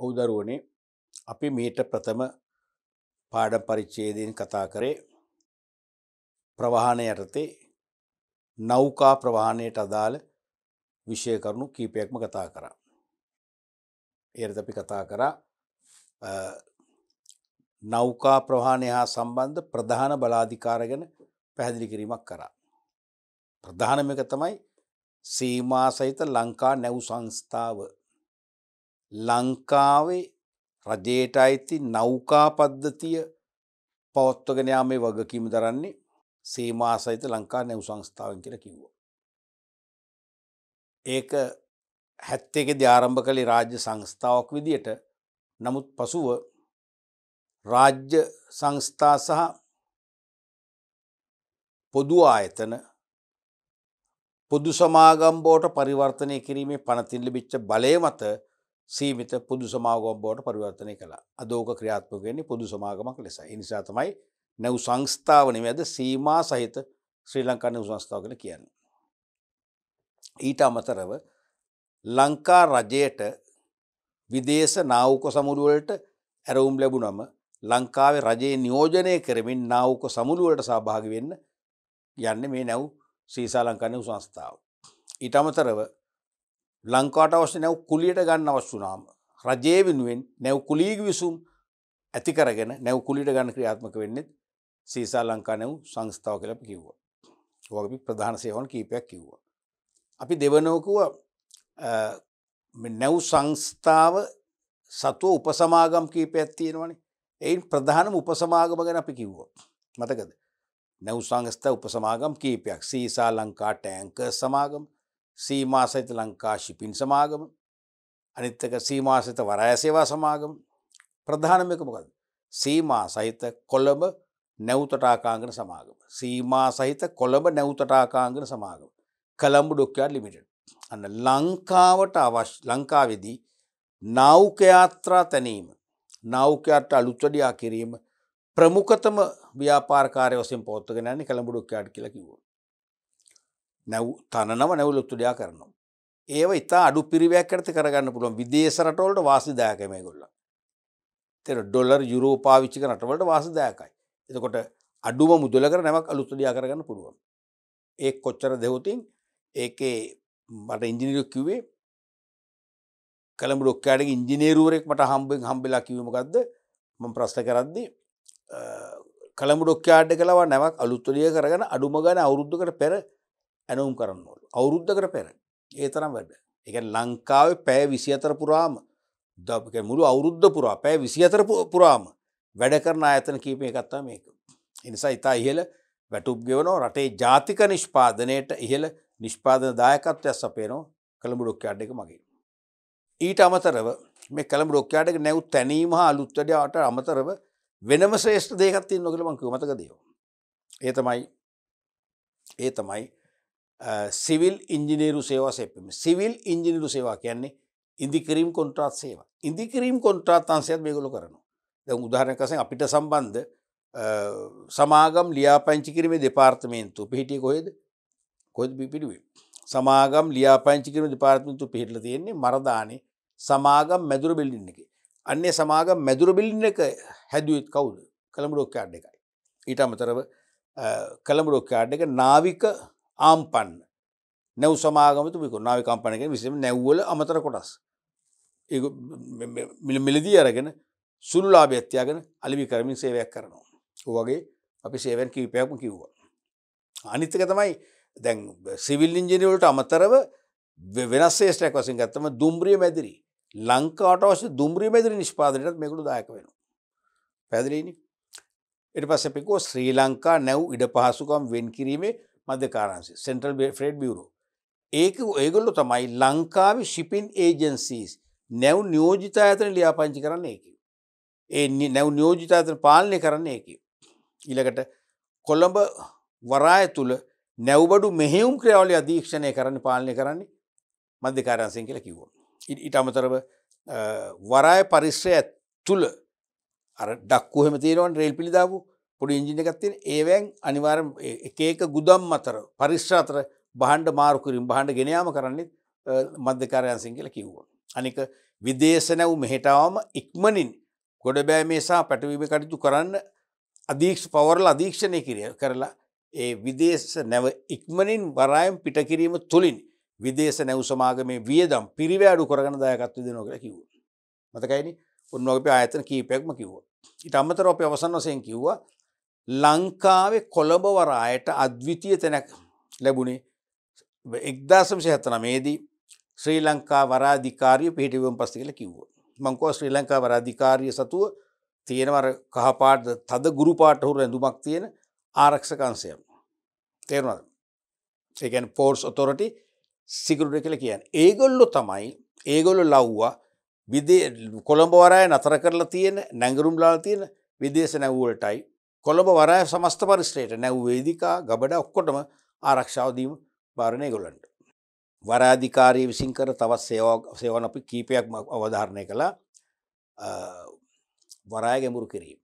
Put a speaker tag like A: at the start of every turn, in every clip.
A: ඔහු දරුවනේ අපි මීට ප්‍රථම පාඩම් පරිච්ඡේදයෙන් කතා කරේ ප්‍රවාහන යටතේ නෞකා ප්‍රවාහණයට අදාළ විෂය කරුණු කීපයක්ම කතා කරා. ඒරද අපි කතා කරා නෞකා ප්‍රවාණය හා සම්බන්ධ ප්‍රධාන බලාධිකාර ගැන පැහැදිලි කිරීමක් කරා. ප්‍රධානම එක තමයි සීමා සහිත ලංකා නැව් සංස්ථාව ලංකාවේ රජයට අයිති නෞකා පද්ධතිය පවත්වගෙනයා මේ වගකීම දරන්නේ සේමා සහිත ලංකා නැව් සංස්ථාවන් කියර කිව්වා. ඒක හැත්තේක ධාරම්භ කළේ රාජ්‍ය සංස්ථාවක් විදියට නමුත් පසුව රාජ්‍ය සංස්ථා සහ පොදු ආයතන පොදු සමාගම්බෝට පරිවර්තනය කිරීමේ පනතිල්ලි බිච්ච බලය මත සීමිත පුදු සමාගම් බවට පරිවර්තනය කළ අදෝක ක්‍රියාත්මකවෙන්නේ පුදු සමාගමක් ලෙස නිසා තමයි නැව් සංස්ථාවන වැද සීමා සහිත ශ්‍රී ලංකා නැව් සංස්ථාව කළ කියන්න. ඊට අමතරව ලංකා රජයට විදේශ නාවක සමුළුවලට ඇරවුම් ලැබුණම ලංකාවේ රජයේ නියෝජනය කරමින් නාවක සමුළුවලට සභාග වෙන්න යන්න මේ නැව් සීසා ලංකානය සංස්ථාව. ඊට අමතරව ලංකාට අවශ්‍ය නැව් කුලියට ගන්න අවස්සුනාම රජය වෙනුවෙන් නැව් කුලීග විසුම් ඇති කරගෙන නැව් කුලිට ගන්න ක්‍රියාත්මක වෙන්නෙත් සීසා ලංකා නැව් සංස්ථාව කලප කිව්වා. ඔගපි ප්‍රධාන සේවන් කීපයක් කිව්වා. අපි දෙවනෝකුව නැව් සංස්ථාව සතුව උපසමාගම් කීපයක් තියෙනවනේ එයින් ප්‍රධානම උපසමාගම ගැන අපි කිව්වෝ. මතකද නැව් සංස්ථ උපසමාගම් කීපයක් සීසා ලංකා ටෑන්ක සමාගම් සීමාසහිත ලංකා ශිපින් සමාගම අනිත් එක සීමාසිත වරාය සේවා සමාගම ප්‍රධානම එක මොකද සීමා සහිත කොළඹ නැවතටාකාංගන සමාගම සීමා සහිත කොළඹ නැවතටාකාංගන සමාගම කළම්ඹ ඩොක්කයාට ලිමිට අන්න ලංකාවට අවශ් ලංකාවෙදී නෞකයාත්‍රා තැනීම නෞකයාට අලුත්වඩියා කිරීම ප්‍රමුඛතම ව්‍යාපාරකාරය වසෙන් පෝත්තගෙනන්නේ කළඹ ඩොක්කයාට කියලා කිවෝ නැව් තනව නැවුල් උත්තුඩයා කරනවා. ඒව ඉතා අඩු පිරිවැක් ඇති කරගන්න පුළුවන් විදේශරටවලට වාසිදායකමයගොල්ල. තෙර ඩොල්ලර් යුරෝපාවිච්චි කරටවලට වාසිදායකයි. එතකොට අඩුම මුදලකර නැමක් අලුත්තුඩියා කරගන්න පුළුවන්. ඒ කොච්චර දෙවතින් ඒකේ මට ඉංජිනිරක් කිවේ කළම් ොක්කෑඩ ඉංජිනේරුවරෙක් මට හම්බෙන් හම්බෙලා කිවීමකක්ද ම ප්‍රශ්න කරද්දි කළමුඩොක්්‍යයාඩ කලවා නැවක් අලුත්තුලිය කරගන අඩුම ගන අවුරුද්ධකට පෙර ඇනවුම් කරන්න ඕට අවුරුද්ධකර පෙර ඒ තරම් වැඩ එක ලංකාව පෑ විසි අතර පුරාම දක මුළු අවුරුද්ධ පුරා පෑ විසි අතර පුරාම වැඩ කරන අයතන කීපය කත්තා මේක එනිසා ඉතා ඉහල වැටුප් ගෙවනෝ රටේ ජාතික නිෂ්පාදනයට ඉහළ නිෂ්පාදන දායකත්වයක් සපේනෝ කළඹ ඩොක්්‍යාඩ් එක මගේ. ඊට අමතරව මේ කළඹ ඩොක්්‍යාඩ් එක නැව් තැනීම හා අලුත්වැඩියාට අමතරව වෙනම ශ්‍රේෂ්ඨ දේකත්තින් නොකළ මංකව මතක දියෝ. ඒ තමයි ඒ තමයි සිවිල් ඉංජිනේරු සේවා සැපම සිවිල් ඉංජිනිරු සේවා කියන්නේ ඉදිකිරීම් කොන්ට්‍රාත් සේවා ඉදිකිරීම් කොන්ට්‍රාත්තාන්සයත් මේගොලු කරනවා දැ උදාහරණකසෙන් අපිට සම්බන්ධ සමාගම් ලියාපංචි කිරීමේ දෙපාර්තමේන්තු පිහිටිය කොහෙද කොත් පිටුවේ සමාගම් ලියාපංචිකරම දෙපාර්තමිතු පිහිටල තියෙන්නේ මරදානේ සමාගම් මැදුර බිල්ලින්න එක අන්නේ සමාගම් මැදුර බිල්ලින්න එක හැදුවත් කවුද කළඹ රෝක්කාඩ් එකයි ඊට අමතරව කළඹ රෝක්කාඩ් එක නාවික ආම්පන්න නැව් සමාගමතු විකු නාවිකම්පනක විසම නැව්වල අමතර කොටස් මිලමිලදී අරගෙන සුල්ලා භ්‍යත්තියාගෙන අලිවි කරමින් සේවයක් කරනවා. වගේ අපි සේවන් කීපයක්ම කිව්වා. අනිත්තක තමයි දැන් සිවිල් ඉංජිනිවලට අමතරව වෙනස්සේෂටක් වසින් ගත්තම දුම්රිය මැදිරි ලංකාටවස දුම්රිය මැදිරි නිෂ්පාදනයටත් මෙකුළු දායක වෙන. පැදිලීනි එට පස්සපිකෝ ශ්‍රී ලංකා නැව් ඉඩ පහසුකම් වෙන් කිරීමේ මධ්‍යකාරන්සේ සෙන්ටල් ෆ්‍රේඩ් බියුරු ඒක ඒගොල්ලො තමයි ලංකාව ශිපින් ඒජන්සිස් නැව් නියෝජිතා ඇතන ලියාපංචි කරන්න ඒක. ඒ නැව් නියෝජිතාතන පාලනය කරන්න ඒක. ඉලකට කොළඹ වරාය තුළ නැව්බඩු මෙහෙවුම් ක්‍රියාවලි අධීක්ෂණය කරන්න පාලනය කරන්නේ මධ්‍යකාරන්සින් කියල කිවෝ. ඉට අමතරව වරාය පරිශ්‍රය තුළ අර ඩක්කුහෙම තේරවන් රේල් පිළිදාවූ පොඩි ඉංජිනිකත්තින ඒවැන් අනිවාරම් එකක ගුදම් අතර පරිශ්්‍ර අතර බහන්ඩ මාරුකරින් බහන්ඩ ගෙනයාම කරන්නේ මධ්‍යකාරයන්සින් කියල කිව්ව. අනික විදේශනැව් මෙහෙටාවම ඉක්මනින් ගොඩබෑමේසා පැටවීම කටයුතු කරන්න අධීක්ෂ පවරල අධීක්ෂණය කිරිය කරලා ඒ විදේශ නැව ඉක්මනින් වරායම් පිටකිරීම තුළින් විදේශ නැව් සමාගමේ වියදම් පිරිවෑඩු කරගන දායකත්ව දෙනෝකර කිව්. මතකයිනි උන්වගේ ආයතන කීපයක්ම කිව්ව. ඉට අමතරෝපය අවසන් වසයෙන් කිව්වා ලංකාවේ කොළඹවරායට අද්විතිය තැනැක් ලැබුණේ එක්දාසම්ශය හත්තනමේදී ශ්‍රී ලංකා වරාධිකාරය පිහිටිවම් පස්ති කියල කිව්ව. මංකෝ ශ්‍රී ලංකා වරාධිකාරය සතුව තියෙනවර කහපාට තද ගුරු පාටහුර ඇඳුමක් තියෙන ආරක්ෂකන්සයම්. තේරුණද. ඒකන් පෝර්ස් ඔතොරට සිකරුට කළ කියන්න. ඒගොල්ලො තමයි ඒගොල්ලො ලව්වා කොළඹවරය නතර කරලා තියෙන නැංගරුම්ලා තියෙන විදේශ නැවූලටයි කොළඹ වරය සමස්ත පරිස්ත්‍රයට නැව් වේදිකා ගබඩ ඔක්කොටම ආරක්ෂාවදීම භාරණය ගොලන්ට. වරාධිකාරී විසින් කර තවත් සේවා සේවන අපි කීපයක් අවධාරණය කළා වරාය ගැඹුරු කිරීම.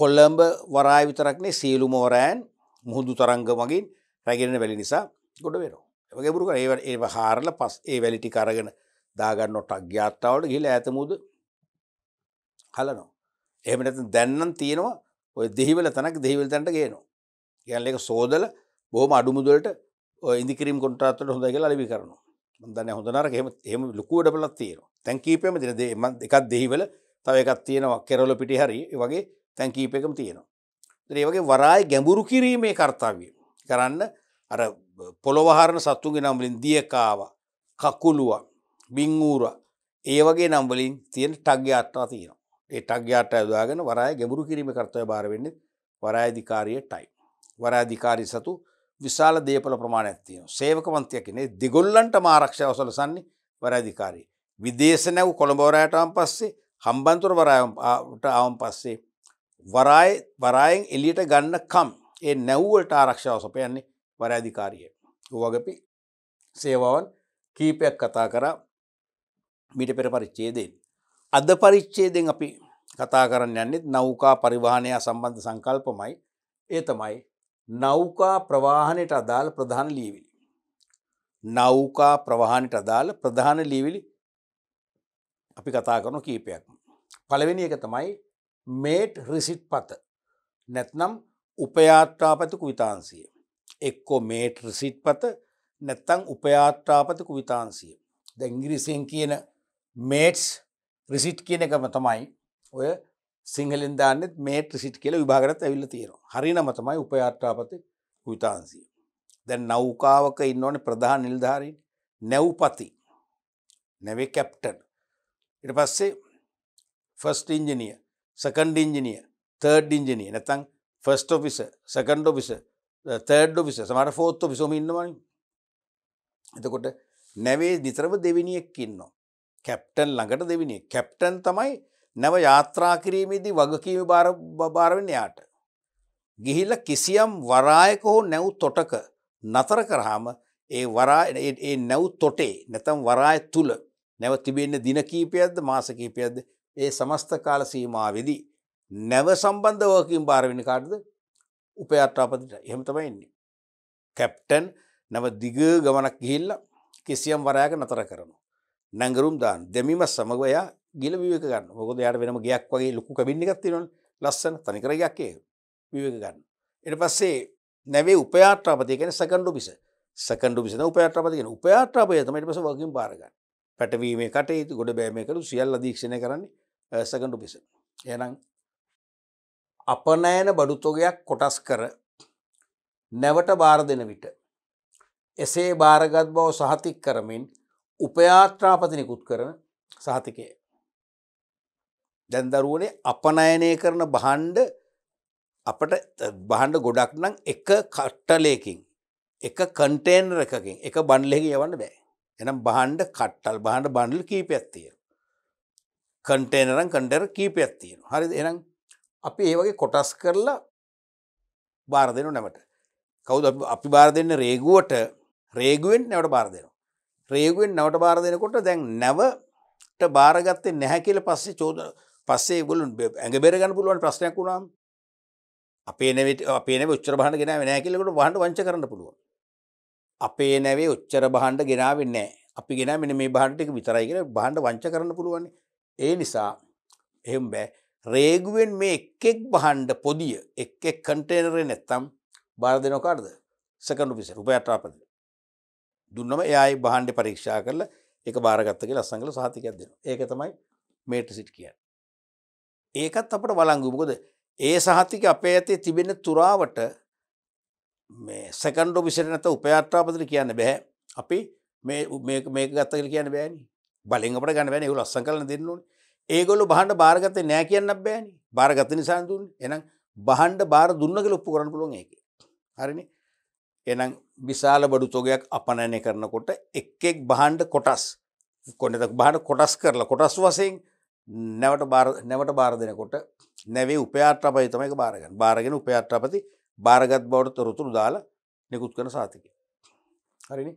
A: කොල්ලම්බ වරාය විතරක්නේ සියලුම වරෑන් මුහුදු තරංග මගින් රැගෙන වැලි නිසා ගොඩ වෙනවා. එම ගැඹුරු කර ඒ හාරල පස් ඒ වැලිටි කරගෙන දාගන්නොට අග්‍යාත්තාවට ගිල ඇතමුද හලනෝ. එහෙමට දැන්නන් තියෙනවා ඔය දෙහිවල තනක් දෙහිවල් තැන්ට ගේනවා ගැල්ල එක සෝදල බොහම අඩුමුදුවලට ඉදිකිරම් කොටාත්තට හොඳ කියලා ලබි කරනවා දන්න හොඳනර හෙම එම ලොකුවට පලත් තියෙනවා තැන්කීපයම තින දෙම එකක් දෙහිවල තව එකත් තියෙනවා කෙරොල පිටි හරි වගේ තැන්කීපයකම තියෙනවා ඒ වගේ වරායි ගැඹුරු කිරීමේ කර්තාවය කරන්න අර පොළොවහරණ සත්තුන්ගේ නම්ලින් දියකාව කකුළුව බිංවූර ඒ වගේ නම්බලින් තියෙන ටක්්‍ය අට්ටා තියෙනවා ටක්යාට ඇදවාගෙන වරාය ගැඹුරු කිරීම කර්තය භාරවෙන්න වරායධිකාරයටයි. වරාධිකාරි සතු විශාල දේපල ප්‍රමාණයක්තියන සේවකමන්තියකිනේ දිගොල්ලන්ට මාරක්ෂාව සලසන්නේ වරාධිකාරී. විදේශ නැව් කොළඹවරයටම් පස්සේ හම්බන්තුර වරායට අවම් පස්සේ වරාය වරායෙන් එලියට ගන්න කම් ඒ නැව්වලට ආරක්ෂාව සපයන්නේ වරාධිකාරිය. වගපි සේවාවන් කීපයක් කතා කර මිට පෙර පරිච්චේදෙන්. අද පරිච්චේදෙන් අපි කතා කරන්න යන්නෙත් නෞකා පරිවාහනය සම්බන්ධ සංකල්පමයි ඒ තමයි නෞකා ප්‍රවාහනයට අදාළ ප්‍රධාන ලීවිලි. නෞකා ප්‍රවාහනයට අදාළ ප්‍රධාන ලීවිලි අපි කතා කරනු කීපයක්. පළවෙනි එක තමයි මේට් රිසිට් පත නැත්නම් උපයාත්‍රාපතිකු විතාන්සිය. එක්කෝ මේට් රිසිට් පත නැත්තං උපයාත්‍රාපතිකු විතාන්සිය. දැංගිරිසින් කියන මේට්ස් රිසිට් කියන එකම තමයි ඔය සිංහලින් දාන්නෙත් මේ ට්‍රිසිට් කියල විභාගරත් ඇවිල්ල තියෙනවා හරිනම තමයි උපයාට්‍රාපති විතාන්සිය දැන් නෞකාවක ඉන්නඕන ප්‍රධාන නිල්ධාරීන් නැව්පති නැවේ කැප්ටන් ඉට පස්සේ first engineer second engineer third engineer නැතන් first officer second officer third officer සමට ෆෝත්ත පිසොම ඉන්නවන එතකොට නැවේ දිතරව දෙවිනියක් ඉන්නවා කැප්ටන් ළඟට දෙවිනි කැප්ටන් තමයි නැව යාත්‍රා කිරීමේදී වගකීම භාරවෙන්න යාට. ගිහිල්ල කිසියම් වරායක හෝ නැව් තොටක නතර කරහාම ඒ වරා ඒ නැව් තොටේ නැතම් වරාය තුළ නැව තිබෙන්න දින කීපයක්ද මාස කීපයක්ද ඒ සමස්ත කාල සීමාවෙදී නැව සම්බන්ධ වකින් භාරවෙන කාටද උපයත්‍රාපතිට එහෙම තමයි එන්නේ. කැප්ටන් නැව දිග ගමනක් ගිහිල්ල කිසියම් වරායක නතර කරනු. නැගරුම් දාන් දෙමීම සමගයා ගිල විවක ගන්න මොකද යාට වෙනම ගයක් වගේ ලොකු කබින්න එකක් තියෙනවන ලස්සන තනිකර ගයක් ඒ විවක ගන්න එට පස්සේ නැවේ උපයාට්‍රාපතිය කියන සකණ්ඩු පිස සකණ්ඩු පිසන උපයාට්‍රාපති කියන උපයාට්‍රාපය තමයි ඊට පස්සේ වගකීම් බාර ගන්න පැටවීමේ කටයුතු ගොඩ බෑමේ කරු සියල්ල අධීක්ෂණය කරන්නේ සකණ්ඩු පිස එහෙනම් අපනෑන බඩුතොගයක් කොටස් කර නැවට බාර දෙන විට එසේ භාරගත් බව සහතික් කරමින් උපයාත්‍රාපතිනිකුත් කරන සාතිකය. දැන් දරුවනේ අපනයනය කරන බහන්්ඩ අපට බහන්ඩ ගොඩක් නම් එක කට්ටලයකින් එක කන්ටේනර එකකින් එක බණ්ලෙක යවන්න බෑ එනම් බහන්්ඩ කට්ටල් බහන්ඩ බණ්ඩල කීපයක් තියෙන කන්ටේනරම් කන්ඩර් කීපයක් තියෙන හරි එනම් අපි ඒ වගේ කොටස් කරලා බාර දෙනු නැමට කවුද අපි බාර දෙන්න රේගුවට රේගුවෙන් නැවට බාර දෙනු රේගුවෙන් නැවට බාර දෙනකොට දැන් නැවට බාරගත්තේ නැහැ කියල පස්සේ චෝද පස්සේ ගොලුන් ඇඟ බේරගන්න පුළුවන් ප්‍රශ්නයක් වුණාම් අපේ නැවට අපේ නැව උච්චර බහන්න ගෙනාව නෑ කියලකට වහන්ට වංච කරන්න පුළුවන් අපේ නැවේ උච්චර බහන්ඩ ගෙනාව නෑ අපි ගෙන මෙන මේ බහන්ටික විතරයි කියෙන බහන්ඩ වංච කරන්න පුළුවන් ඒ නිසා එහෙම බෑ රේගුවෙන් මේ එක්කෙක් බහන්ඩ පොදිය එක් එක් කන්ටේනරේ නැත්තම් බාර දෙනොකාරද සකඩු පිස රුපයටාපද දුන්නම එයායි බහන්්ඩ පරීක්ෂා කරලා එක බාරගත්තක ලස්සංගල සාතිකයක් දෙෙන ඒක තමයි මේට සිට් කියන්න. ඒකත් අපට වලංගුමකොද ඒ සහතික අපේ ඇතේ තිබෙන තුරාවට සැකන්ඩෝ විසිරනත උපයාට්‍රාපදර කියන්න බැහැ අපි මේක ගත්තකල කියන්න බෑනි බලින් අපට ගන්න බැන හු ලස්සං කලන දෙන්නුන් ඒගොලු බහන්ඩ භාරගත නෑ කියන්න බෑනි භාරගත නිසාන්දුන් එනම් බහන්ඩ බාර දුන්නගල ඔප්පු කරන්න පුළුවන් ඒක හරිනි එනම් විශාල බඩු තොගයක් අපනනය කරනකොට එක් එක් බහන්්ඩ කොටස් කොනෙද බහට කොටස් කරලා කොටස් වසයෙන් නැවට නැවට බාර දෙනකොට නැවේ උපයාට්‍රපයි තමයි බාරගන්න බාරගෙන උපයාට්‍රපති භාරගත් බවට තොරතුරු දාලා නිකුත් කන සාතික. හරිනි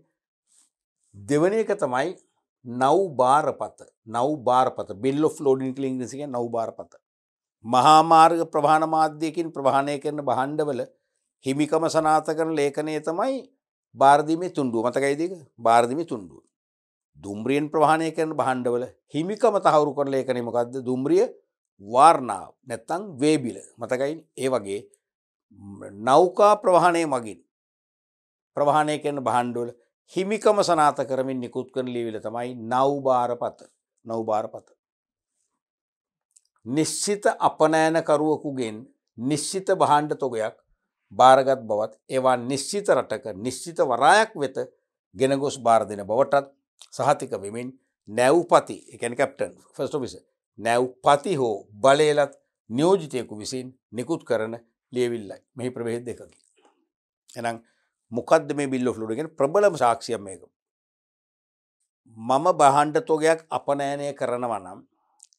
A: දෙවන එක තමයි නව් භාරපත නව් භාරපත බිල්ලො ලෝඩින් කලින්ගසික නව් භාරපත. මහාමාර්ග ප්‍රධාන මාධ්‍යයකින් ප්‍රහණය කරන බහන්්ඩවල හිමිකම සනාත කරන ලේඛනය තමයි බාර්ධිමි තුන්ඩුව මතකයිදක බාර්ධිමි තුන්ඩුව. දුම්රියෙන් ප්‍රහණය කරන බහන්්ඩවල හිමිකම තහවුරු කර ලේකනීමකක්ද දුම්රිය වාර්ණාව නැත්තං වේබිල මතකයින් ඒ වගේ නෞකා ප්‍රවාහණය මගින් ප්‍රවාහණය කරන බහන්්ඩුවල හිමිකම සනාත කරමින් නිකුත් කරන ලිවිල තමයි නව්භාරපත නව්භාරපත. නිශ්චිත අපනෑනකරුවකුගෙන් නිශ්චිත බහන්්ඩ තොගයක් භාරගත් බවත් ඒවා නිශ්චිත රටක නිශ්චිත වරායක් වෙත ගෙනගොස් බාර දෙන බවටත් සහතික වෙමින් නැව්පති එකන් කැප්ටන් ෆස්ට පිස නැව්පති හෝ බලේලත් නියෝජිතයකු විසින් නිකුත් කරන ලියවිල්ලයි මෙහි ප්‍රවේශ දෙකකි. එනම් මොකක්ද මේ බිල්ල ෆලුඩගෙන් ප්‍රබලම සාක්ෂියම් මේක. මම බහන්ඩ තෝගයක් අපනෑනය කරනවනම්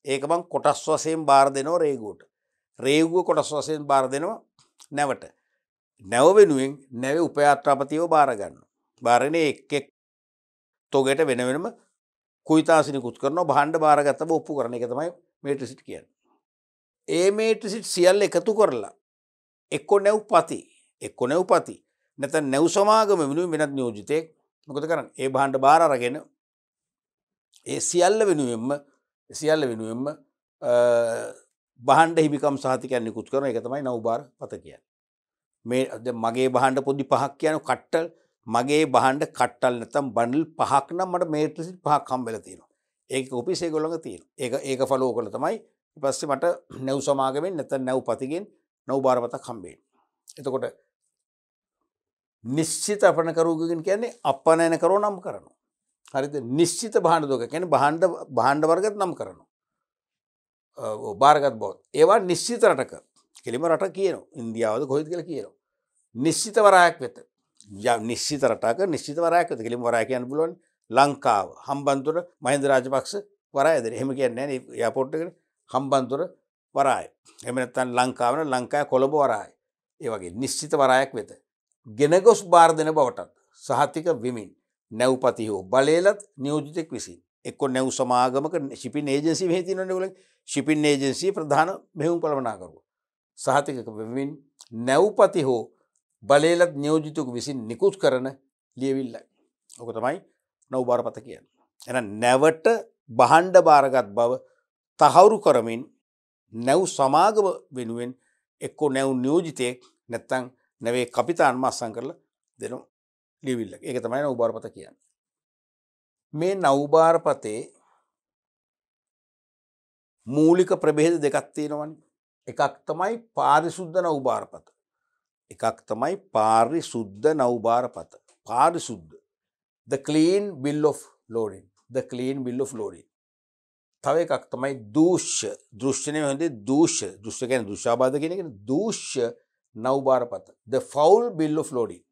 A: ඒකමං කොටස් වසයෙන් බාර දෙනවා රේගූට රේගුව කොටස් වසයෙන් බාර දෙනවා නැවට නැව වෙනුවෙන් නැව උපයාත්‍රාපතිව බාරගන්න බාරණ එක්ෙක් තොගෙට වෙනවෙනම කුයිතාසිනිකුත් කරන බහන්ඩ බාරගත්තම ඔප්පු කරන එක තමයි මේට්‍රසිට් කියන්න. ඒ මේට්‍රසිට් සියල් එකතු කරලා එක්කො නැව් පති එක්කො නැව් පති නැත නැව් සමාගම වෙනුවෙන් වෙනත් නියෝජිතයෙක් මොකද කරන්න ඒ බහන්ඩ බාරගෙන ඒ සියල්ල වෙනුවෙන්ම සියල්ල වෙනුවෙන්ම බහන්ඩ හිමිකම් සාතිකයන් නිකුත් කරන එක තමයි නව්බාර පත කියන්න. මේ මගේ බහන්ඩ පොදි පහක් කියන කට්ටල් මගේ බහන්ඩ කට්ටල් නැතම් බඩල් පහක් නම් මට මේටලසි පහක් කම්බල තියෙන ඒක ඔපි සේගොල්ලඟ තියෙන ඒ ඒක ෆලෝ කළ තමයි පස්සේ මට නැව් සමාගමෙන් නැත නැව් පතිගෙන් නැව් භාරපත කම්බේෙන් එතකොට නිශ්චිත අපනකරුගකින් කියන්නේ අපනෑන කරෝ නම් කරනු. හරිද නිශ්චිත බාණ්ඩ දෝක කැන බහන්ඩ බාණ්ඩ වර්ගත් නම් කරනු. බාරගත් බෝත් ඒවා නිශ්චිත රටක කෙලිම රට කියන ඉන්දියාවද කොයිද කියල කියන. නිශ්චිත වරායක් වෙත නිශ්චිත රටක නිශ්චිත වරයක් වෙත කෙලිම වරායකයන් පුලුවන් ලංකාව හම්බන්තුර මහින්ද රාජපක්ෂ වරායද හෙම කියන්නේ යපොට්ටකට හම්බන්තුර වරාය එමනත්තන් ලංකාවන ලංකා කොළඹ වරායි ඒවගේ නිශ්චිත වරායක් වෙත. ගෙනගොස් බාර් දෙන බවටත් සහතික විමින් නැව්පති හෝ බලේලත් නියෝජිතෙක් විසින් එක්ක නැව් සමාගමක ශිපි නේජන්සි හහිතිනටවල ශිපින් ඒජන්සි ප්‍රධාන මෙහුම් පළමනාකරුව සහතිකක වෙමින් නැව්පති හෝ බලේලත් නියෝජිතක විසින් නිකුත් කරන ලියවිල්ලයි. ඕක තමයි නව්භාරපත කියන්න. එන නැවට බහන්්ඩ භාරගත් බව තහවුරු කරමින් නැව් සමාගම වෙනුවෙන් එක්කෝ නැව් නියෝජිතයෙක් නැත්තං නැවේ කපිතාන්ම අස්සං කරල දෙනු ලිවිල්ල එක තමයි නව්භාරපත කියන්න. මේ නව්භාරපතේ මූලික ප්‍රබේද දෙකත්තියෙනවන්නේ එකක් තමයි පාරිසුද්ධ නවභාරපත. එකක් තමයි පාරිසුද්ධ නවභාරපත. පාරිසුද්ධ. The clean bill of loading. The clean bill of loading. තව එකක් තමයි දූෂ්‍ය දෘෂ්‍යනය හොඳේ දූෂ්‍ය දෘෂ්‍ය ගැන දුෂාබාධ කෙන කෙන දූෂ්‍ය නවභාරපත. The foul bill of loading.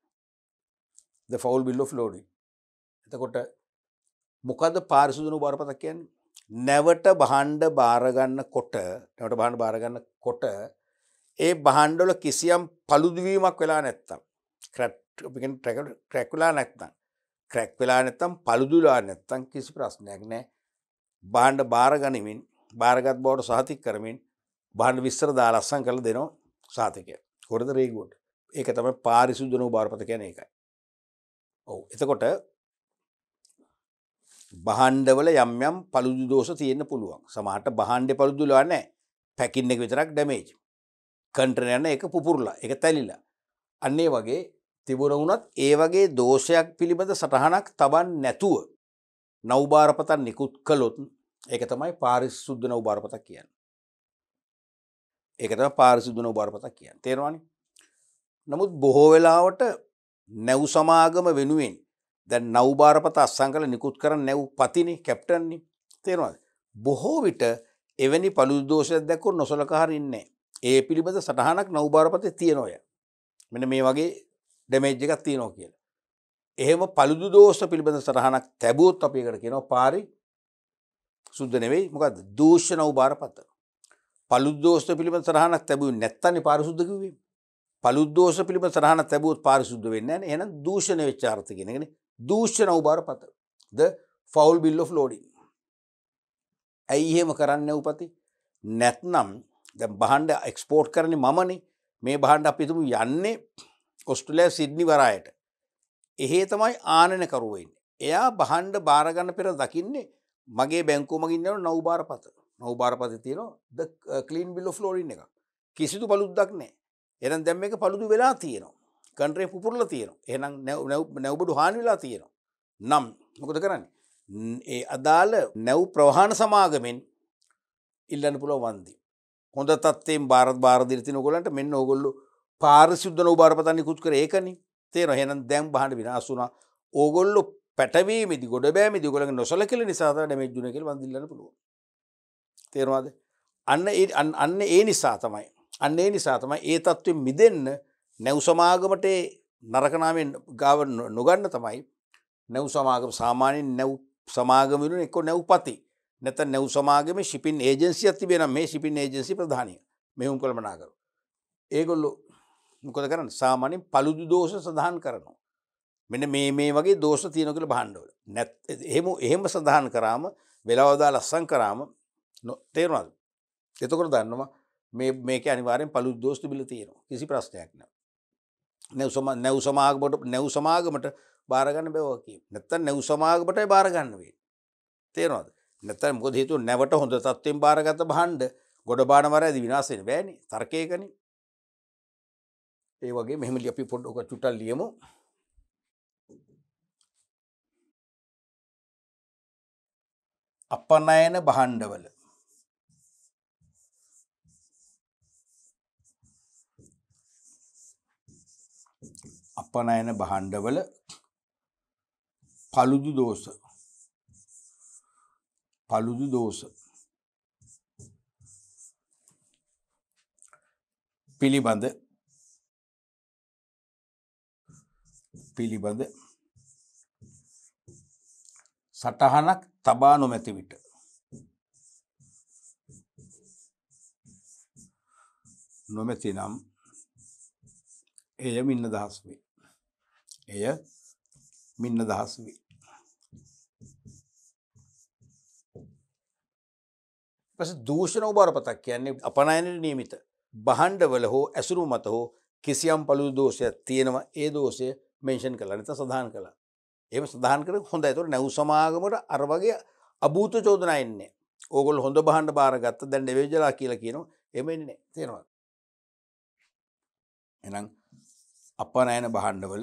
A: The foul bill of loading. එතකොට මොකද පාරිසුදු නවභාරපතක් කියන්නේ නැවට බහන්්ඩ භාරගන්න කොට නැවට බහන්ඩ භාරගන්න කොට ඒ බහන්්ඩොල කිසියම් පළුදුවීමක් වෙලා නැත්තම් ක්‍රට්ින් ට්‍රැකුලා නැත්තම් ක්‍රැක් වෙලා නැත්තම් පළුදුලා නැත්තම් කිසි ප්‍රශ්නයක් නෑ බාණ්ඩ භාරගනිමින් භාරගත් බෝට සහතික් කරමින් බාණ්ඩ විස්සර දා ලස්සන් කළ දෙනවා සාතිකය කොරද රේගුවට ඒක තම පාරිසුදනූ භාරපත කියන එකයි ඔවු එතකොට බහන්්ඩවල යම් යම් පළුදු දෝෂ තියෙන්න්න පුළුවන් සමහට බහන්්ඩ පළුදුලා නෑ පැකින්න එක විතරක් ඩැමේජ් කන්ට්‍රන යන එක පුපුරලා එක තැලිලා අන්නේ වගේ තිබුණ වුණත් ඒ වගේ දෝෂයක් පිළිබඳ සටහනක් තබන් නැතුව නව්භාරපතන් නිකුත් කළොත් ඒක තමයි පාරිසුද්ධ නව්භාරපතක් කියන්න ඒකතම පාරිසිදුන බාරපතක් කියන්න තේරවානි නමුත් බොහෝ වෙලාවට නැව් සමාගම වෙනුවෙන් දැන් නව්භාරපත අස්සංකල නිකුත් කරන්න නැව් පතිනි කැප්ටන්නේ තේරවාද. බොහෝ විට එවැනි පළුදෝෂයක් දැක්කු නොසලකහරන්නේ ඒ පිළිබඳ සටහනක් නව්භාරපතය තියනොය මෙන මේ වගේ ඩැමේජ් එකක් තියනෝ කියලා. එහෙම පළුදු දෝෂ පිළිබඳ සටහනක් තැබූත් අපි එකට කියනවා පාරි සුද්ද නෙවෙයි මොකද දූෂ නව්භාරපත. පළුද්දෝෂ පිළිබඳ සටහනක් තැබූ නැත්තන්නේ පාරිසුද්ධකිවේ පළුද්දෝෂ පිළිබඳ සටහනක් තැබූත් පාරිසුද්ධ වෙන්නේ නැහැ එහෙනම් දූෂණ වෙච්ච අර්ථ කියන එකනේ දූෂ්‍ය නවබාර පත the foul bill of lading ඇයි එහෙම කරන්න උපති නැත්නම් ද බහන්ඩ එක්ස්පෝට් කරන මමනේ මේ බහන්ඩ අපිතුම යන්නේ ඔස්ටලෑ සිද්නි වරායට එහෙ තමයි ආනනකරුවෙන් එයා බහන්ඩ භාරගන්න පෙර දකින්නේ මගේ බැංකෝමගින්නව නවබාර පත නවබාර පත තියෙන the clean bill of lading එක කිසිදු පලුද්දක් නෑ එරන් දැම්ම එක පළුදු වෙලා තියෙනවා කන්ට්‍රේ පුරල තියෙන එනම් නැව්බඩු හානිවෙලා තියෙනවා. නම් මොකද කරන්න. ඒ අදාළ නැව් ප්‍රවාහන සමාගමෙන් ඉල්ලන්න පුළ වන්දි. හොඳ තත්තේ බාර භාරදිරිතින ගොලට මෙන්න ඔගොල්ලු පාරිසිුද්ධන භාරපතන්න කුත් කර ඒකන තේර හෙනම් දැම් බහට විනාසුන ඕගොල්ලු පැටවීමදි ගොඩ බෑමදි ගොල නොසල කල නිසාත ැමජුනකල් වඳදිල්ලන්න පුළුව. තේරවාද අන්න අන්න ඒ නිසා තමයි. අන්නේ නිසා තමයි ඒ තත්ත්ව මිදන්න නැව් සමාගමට නරකනාවෙන් ගාව නොගන්න තමයි නැව් සමාගම සාමාන්‍යෙන් නැව් සමාගමිලුන එක්ක නැව්පති නැත නැව් සමාගම ශිපින් ඒජන්සිය තිබෙන මේ ශිපින් ඒජන්සි ප්‍රධානය මෙහුම් කළමනාකර. ඒගොල්ලු මොකද කරන්න සාමානින් පළුදු දෝෂ සඳහන් කරනවා. මෙන මේ මේ වගේ දෝෂ තියනකළ බහන්්ඩවල නැත් එහෙම එහෙම සඳහන් කරාම වෙලාවදා ලස්සං කරාම තේරවාද එතකොට දන්නවා මේක අනිවාරෙන් පළු දෝස්ති බිල තියෙනවා කිසි ප්‍රශ්නයක් නෑ නැවසම නැව් සමාගමට නැව් සමාගමට බාරගන්න බැවකි නැත්තන් නැව් සමාගමට බාරගන්න වේ තේරවාද නැත මුොද හිතු නැවට හොඳ තත්වයෙන් බාරගත බහන්්ඩ ගොඩ බානවර ඇද විනාසෙන බෑනි තර්කයකන ඒ වගේ මෙහමලි අපි පොඩ් ඕක චුටල් ලියමු අපනයන බහන්්ඩවල අපනයන භාණ්ඩවල පළුදු දෝස පළුදු දෝස පිළිබඳ පිළිබඳ සටහනක් තබා නොමැති විට නොමැති නම් එය මින්න දහස් වේ එය මින්න දහස් වේ. පස දූෂණ උබාරපතක් කියන්නේ අපනයනට නියමිත බහන්්ඩවල හෝ ඇසුරු මත හෝ කිසියම් පළු දෝෂයක් තියෙනවා ඒ දෝෂය මෙන්ෂන් කලා නත සඳහන් කලා එම සඳහන් කර හොඳ ඇතුර නැව් සමාගමට අරවගේ අභූත චෝදනයන්නේ ඕගොල් හොඳ බහන්ඩ බාරගත්ත දැන් ඩවේජලා කියලා කියනවා එම එන්නේ තියෙනවා එනම් අපනෑන බහන්්ඩවල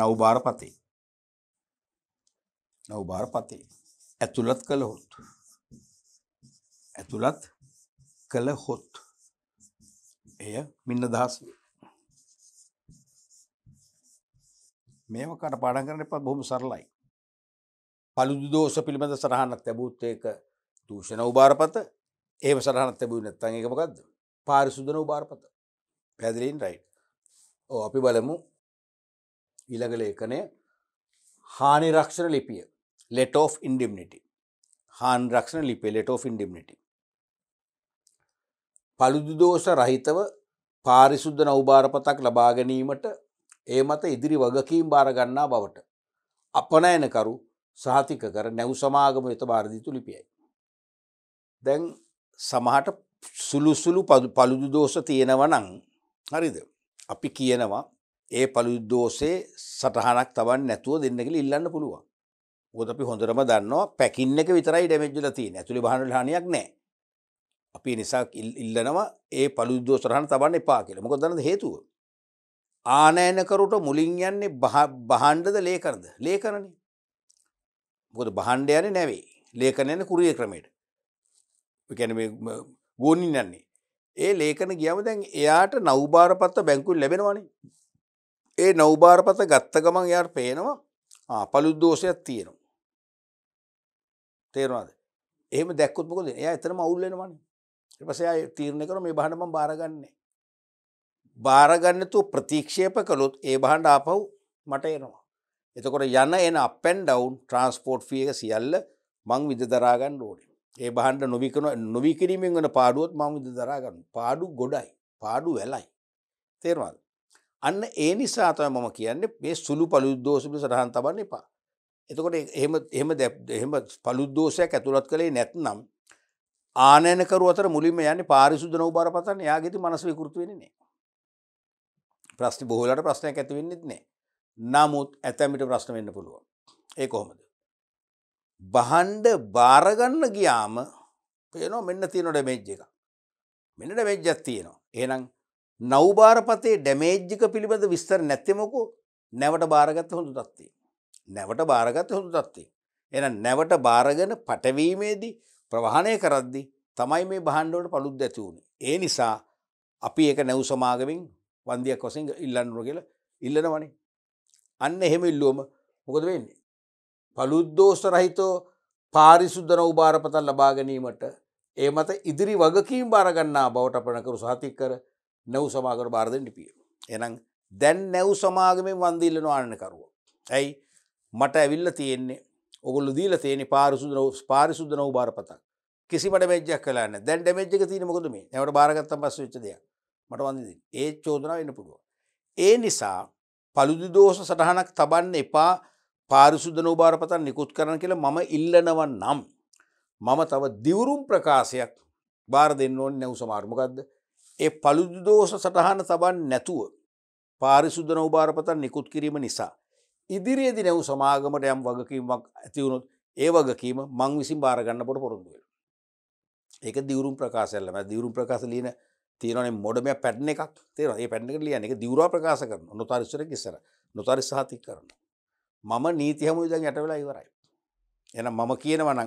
A: නව්බාර පතේ. නව්බාර පතේ ඇතුළත් කළහොත්. ඇතුළත් කළ හොත් එය මින්න දහස් මේමකට පාඩන් කරන එපත් බොහොම සරලයි. පළුදු දෝෂ පිළිබඳ සරහනක් තැබූත් ඒක දූෂණ උභාරපත ඒම සරහනක් තැබූ නැත්තන් එක මොකක්ද පාරිසුදන උභාරපත පැදිලීන් රයි් ඕ අපි බලමු ඊළඟ ලේඛනය හානිරක්ෂණ ලිපිය ලෙට of ඉන්ඩිම්නිටි හාන්රක්ෂණ ලිපේ ලෙට of ඉන්ඩිම්නිටි පළුදුදෝෂ රහිතව පාරිසුද්ධ නවභාරපතක් ලබා ගැනීමට ඒ මත ඉදිරි වගකීම් බාරගන්නා බවට අපනෑනකරු සහතික කර නැව් සමාගම යත භාරදිතු ලිපියයි. දැන් සමහට සුළුසුළු පළුදු දෝෂ තියෙනව නං හරිද අපි කියනවා ඒ පළුද්දෝසේ සටහනක් තවන් නැතුව දෙන්නකල ඉල්ලන්න පුළුවන් ගොත අපි හොඳරම දන්නවා පැකින්න එක විතරයි ඩැමෙජ්ල තිය ඇතුළි බහන හනයක් නෑ අපි නිසා ඉල්ලනවා ඒ පළුද්දෝ සටහන තබන්න එපා කියල මොක දන්න හේතුව ආනෑනකරුට මුලින් යන්නේ බහන්්ඩද ලේකරද ලේකරණ මොකද බහන්්ඩයන නැවේ ලේකනයන කුරිය ක්‍රමයට කැන ගෝනින් යන්නේ ඒ ලේකන ගියම දැන් එයාට නව්භාරපත්ත බැංකුල් ලැබෙනවානේ ඒ නව්භාරපත ගත්ත ගමන් යාට පේනවා පලුද්දෝෂයක් තියෙනවා. තේරවාද එහම දැක්කුත්මකොද එය එතරම අවුල්ලෙනවන පසය තීරණ කර මේ බහණම බාරගන්නේ. බාරගන්නතු ප්‍රතික්ෂේප කළොත් ඒ බහන්ඩ ආපව් මට එනවා. එතකොට යන්න එන අපැන් ඩවුන් ට්‍රන්ස්පෝට් ෆියක සියල්ල මං විද දරාගන්න ඕන ඒ බහන්ඩ නොවිකන නොවිකිරීමෙන් වන පාඩුවත් මං විද දරාගන්න පාඩු ගොඩයි පාඩු වෙලයි තේරවාද අන්න ඒ නිසා තමයි මම කියන්නේ මේ සුළු පළුද්දෝෂවල සරහන් තබන්න එපා. එතකොට එහෙම එහෙම එහෙම පළුද්දෝෂයක් ඇතුළත් කළේ නැත්නම් ආනයනකරු අතර මුලින්ම යන්නේ පාරිශුද්ධ නෝබාර පතන්න යාගෙති මනස විකෘති වෙන්නේ නැහැ. ප්‍රශ්න බොහෝලට ප්‍රශ්නයක් ඇති වෙන්නේත් නැහැ. නමුත් ඇතැමිට ප්‍රශ්න වෙන්න පුළුවන්. ඒ කොහොමද? බහන්ඩ බාරගන්න ගියාම පේනවා මෙන්න තියෙන ඩැමේජ් එක. මෙන්න ඩැමේජ්ජක් තියෙනවා. එහෙනම් නව්භාරපතේ ඩැමේජ්ජික පිළිබඳ විස්තර නැත්තෙමකෝ නැවට භාරගත්ත හොඳු තත්වේ. නැවට භාරගත්ත හොඳු තත්වේ. එන නැවට භාරගන පටවීමේදී ප්‍රවාහණය කරද්දි තමයි මේ බහන්්ඩෝට පළුද් ඇතිවුණ. ඒ නිසා අපි ඒක නැව් සමාගමින් වන්දියක් කොසින් ඉල්ලන්නුව කියල ඉල්ලන වනේ. අන්න එහෙම ඉල්ලුවම මොකද වෙන්නේ. පළුද්දෝස්ත රහිතෝ පාරිසුද්ධන උභාරපතල් ලබාගැනීමට ඒ මත ඉදිරි වගකීම් භාරගන්නා බවට පනකරු සහතික් කර නැව් සමාකට බාරදෙන්ට පිය. එනම් දැන් නැව් සමාගමෙන් වන්දිල්ලන ආනකරුව. ඇයි මට ඇවිල්ල තියෙන්නේ ඔගොල්ල දීල තියෙන පාරිසුදරව පාරිසුද්ද නව බාරපතක් කිසිට මෙජක් කලන්න දැන් ඩමෙජ්ක තින මොකද මේ නැවට බාරගත්ත පස් විච්චදය මට වන්දිද ඒ චෝදනාව එන්න පුළුව. ඒ නිසා පළුදි දෝෂ සටහනක් තබන්න එපා පාරිසුද්ද නෝභාරපතන් නිකුත් කරන කියලා මම ඉල්ලනව නම්. මම තව දිවුරුම් ප්‍රකාශයක් බාර දෙන්න ඕන නැව් සමාර්මකක්ද ඒ පළුදු දෝෂ සටහන තබන් නැතුව පාරිසුද්ධ නෝභාරපතන් නිකුත් කිරීම නිසා. ඉදිරියේදි නැව් සමාගමට යම් වගකීමක් ඇතිවුණොත් ඒ වගකීම මං විසින් භාරගන්නපොට පොරොන්දුවෙන. ඒක දිවරුම් ප්‍රකාශල්ලම දිවරුම් ප්‍රකාශ ලියන තියනේ මොඩම පැට්න එකක් තේර ඒ පැට්නක ලියන එක දිවරා ප්‍රකාශ කරන නොතරිස්සර කිසර නොතරි සහතික් කරන. මම නීතිහම විදන් යට වෙලා ඉවරයි. එන මම කියනවනං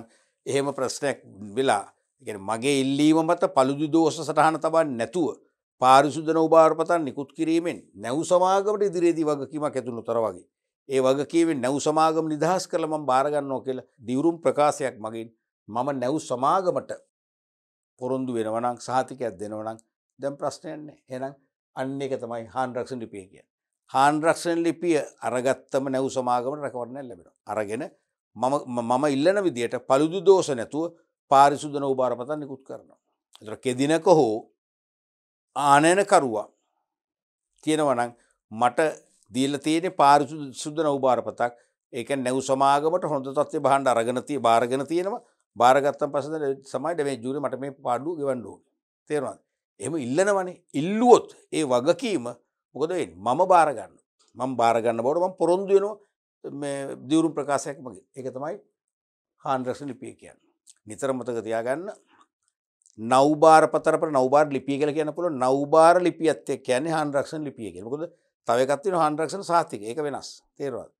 A: එහෙම ප්‍රශ්නයක් වෙලා ගැන මගේ ඉල්ලීම මත පළුදු දෝෂ සටහන තබන් නැතුව පාරිසුදන උභාරපතන් නිකුත් කිරීමෙන් නැව් සමාගමට ඉදිරියේදී වගකීමක් ඇතුළු තර වගේ. ඒ වගකීමෙන් නැව් සමාගම නිදහස් කරලම භාරගන්නෝ කියලා දිවුරුම් ප්‍රකාශයක් මගින් මම නැව් සමාගමට පොරොන්දු වෙනවනම් සාතිකයක් දෙනවනම් දැම් ප්‍රශ්නයන්නේ එනම් අන්න එක තමයි හාන්රක්ෂණ ලිපිය කිය. හාන්රක්ෂණ ලිපිය අරගත්තම නැව් සමාගමට රැකවරණය ලැබෙන. අරගෙන මම ඉල්ලන විදියට පළුදු දෝෂ නැතුව පාරිසුදන උභාරපතන් නිකුත් කරනවා. එතර කෙදිනක හෝ ආනයනකරුවා තියෙනවනං මට දීල තියෙන පාරිසු සුද්දන උභාරපතක් ඒක නැව් සමාගමට හොඳ තත්ව බහන්ඩ අරගනතිය භාරගන තියෙනවා භාරගත්තන් පසද සමයිට මේ ජුර මට මේ පාඩු ගවන්ඩුව තේරවාද. එම ඉල්ලනවනේ ඉල්ලුවොත් ඒ වගකීම මොකද මම භාරගන්න මං භාරගන්න බවට මං පොරොන්දු වෙනවා දියවරු ප්‍රකාශයක් මගේ එක තමයි හාන්රක්ෂ ලිපිය කියන්න. නිතර මතක තියාගන්න නව්බාර පතරට නවබාර ලිපිය කියල කියන පුළ නව්බාර ලිපියත්තේ කියන්නේ හන්රක්ෂන් ලිපිය කියෙනකොද තවකත්තින හන්රක්ෂණ සාතික ඒක වෙනස් තේරවාද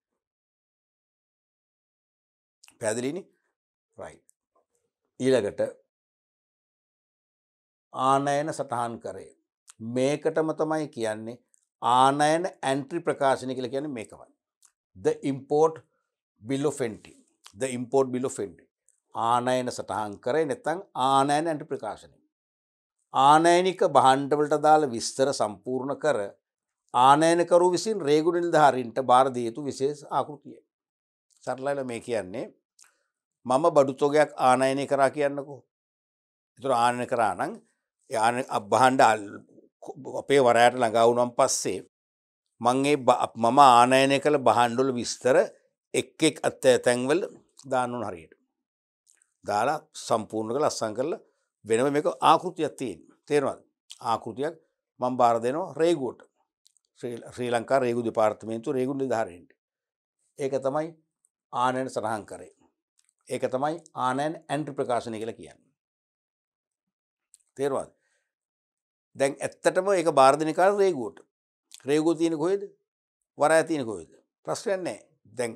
A: පැදිලිනි රයි ඊළඟට ආනයන සටහන් කරේ මේකටම තමයි කියන්නේ ආනයන ඇන්ට්‍රි ප්‍රකාශනය කළ කියන මේකවයි ද ඉම්පෝට් බිල්ලොෆෙන්ටි ද ඉම්පෝට් බිලොෆෙන්ටි ආනයන සටහන් කරයි නැතං ආනයන ඇන්ට ප්‍රකාශනය. ආනයනික බහන්්ඩවලට දාළ විස්තර සම්පූර්ණ කර ආනයනකරු විසින් රේගුඩ නිල්ධාරින්ට භාරදයතු විශේෂ ආකෘතිය. සරලයිල මේ කියන්නේ මම බඩුතෝගයක් ආනයනය කරා කියන්නකෝ. එතුර ආනය කරානං යාන අබ්බහන්ඩ අපේ වරයට ළඟවුනම් පස්සේ. මංගේ මම ආනයනය කළ බහන්්ඩොල විස්තර එක් එක් අත්ත තැන්වල් දානුන් හරියට. දාලා සම්පූර්ණ කළ අස්සං කරල වෙනම මේක ආකෘතියක් තියෙන් තේරවල් ආකෘතියක් මං බාර දෙනවා රේගෝට ශ්‍රී ලංකා රේගු දෙපාර්තමේන්තු රේගු නිධාරෙන්ට ඒක තමයි ආනයන සටහන් කරේ ඒක තමයි ආනයන් ඇන්ට්‍රි ප්‍රකාශනය කියලා කියන්න තේරවාද දැන් ඇත්තටම ඒ බාර්ධනිකාර රේගෝට රේගෝ තියෙන කොහෙද වර ඇතින කොහෙද ප්‍රශ්නයන්නේ දැන්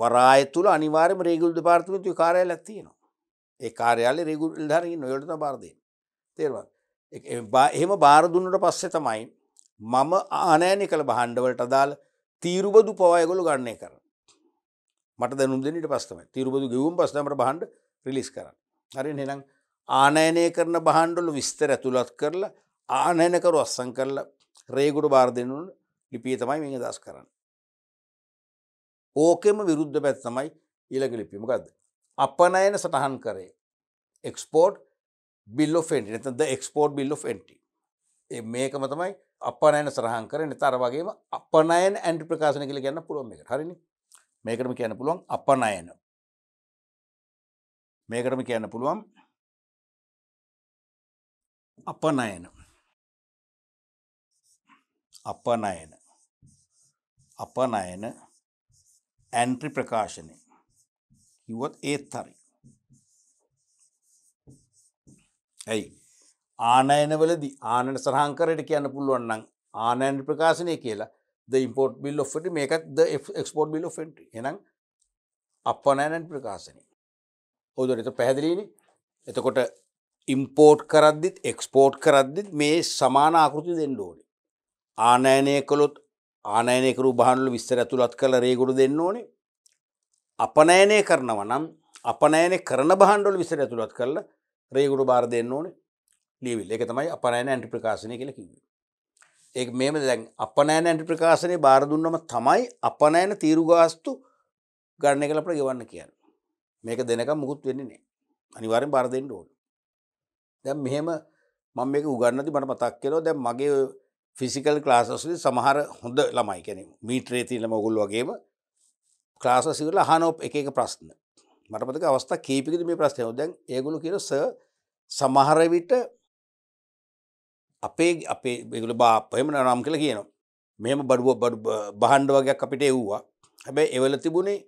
A: වරාය තුළ අනිවාර්ම රේගුල් දෙපාර්තමතු කාරය ලැත්තියෙනවා ඒ කාර්යාලය රෙගුල්ධරී නොයොට බාරදීම තේරවා එහෙම බාරදුන්නට පස්සේ තමයි මම ආනෑනි කළ බහන්්ඩවලට දාල් තීරුබදු පවායගොලු ගන්නේ කර මට දැනුදනට පස්සම තිරුබදු ගවුම් පස්සමට බහන්ඩ රිලිස් කරන්න හරි හෙනම් ආනෑනය කරන බහන්්ඩොලු විස්තර ඇතුළත් කරලා ආනෑනකරු අස්සං කරලා රේගුඩු බාර දෙනුන් ලිපිය තමයි මේ දස් කරන්න ඕකෙම විරුද්ධ පැත් තමයි ඊළඟ ලිපිමකක්ද අපනයන සටහන් කරේ එක්ස්පෝට් බිල්ලෝ ෆෙන්ටි නත ද එක්ස්පෝට් බිල්ලෝ ෆෙන්ටි මේකම තමයි අපනයන සරහන් කර නතර වගේම අපනයන ඇන්ටි ප්‍රකාශන කළ ගන්න පුළුවන් එක හරිනි මේකටම කියන්න පුළුවන් අපනයන මේකටම කියන්න පුළුවන් අපනයන අපනයන අපනයන ඇන්ට්‍රි ප්‍රකාශනය කිව්වොත් ඒත් හරි ඇයි ආනයනවලද ආනට සරහංකරයට කියන්න පුළුවන්නම් ආනයන් ප්‍රකාශනය කියලා ද ඉම්පෝට් බිල් ඔ්ට මේකත් ද එක්ස්පෝට් බිල් ෆෙන්ට එනම් අපනෑනන් ප්‍රකාශනය හෝදරත පැහැදිලීන එතකොට ඉම්පෝට් කරද්දිත් එක්ස්පෝට් කරද්දිත් මේ සමාන ආකෘති දෙන්න ඕනි ආනයනය කළොත් ආනයකරු බහන්ලු විස්තර ඇතුළත් කළ රේගුඩු දෙන්න ඕනේ අපනෑනය කරනව නම් අපනෑන කරන බහන්ඩොල් විසර ඇතුළත් කරල රේගුඩු බාර දෙන්න ඕන ලිවිල් එක තමයි අපනෑන ඇන්ටි ප්‍රකාශනය කියල කිව. ඒ මෙම දැන් අපනෑන ඇන්ටි ප්‍රකාශනය බාරදුන්නම තමයි අපනෑන තීරුගාස්තු ගණය කලපට ගෙවන්න කියන්න මේක දෙනක මුකුත් වෙන්නේ නෑ අනිවාරෙන් බාරදෙන්ට ඕන දැම් මෙහෙම මම මේක උගන්නති මට මතක් කෙරෝ දැම් මගේ ෆිසිකල් ලාසස්ලි සමහර හොඳ ළමයි කැන මීට්‍රේ තිීලම ගොල් වගේම ක්ලාස සිවල හනෝප් එක ප්‍රශ්න මටපතක අවස්ථා කීපිකට මේ ප්‍රශ්නය දැන් ඒගුණු කියන ස සමහරවිට අපේ අපේ බෙගුල බාපයම නම් කළ කියනවා මෙම බඩුව බහන්්ඩ වගයක් අපිට එව්වා හැබැ එවල තිබුණේ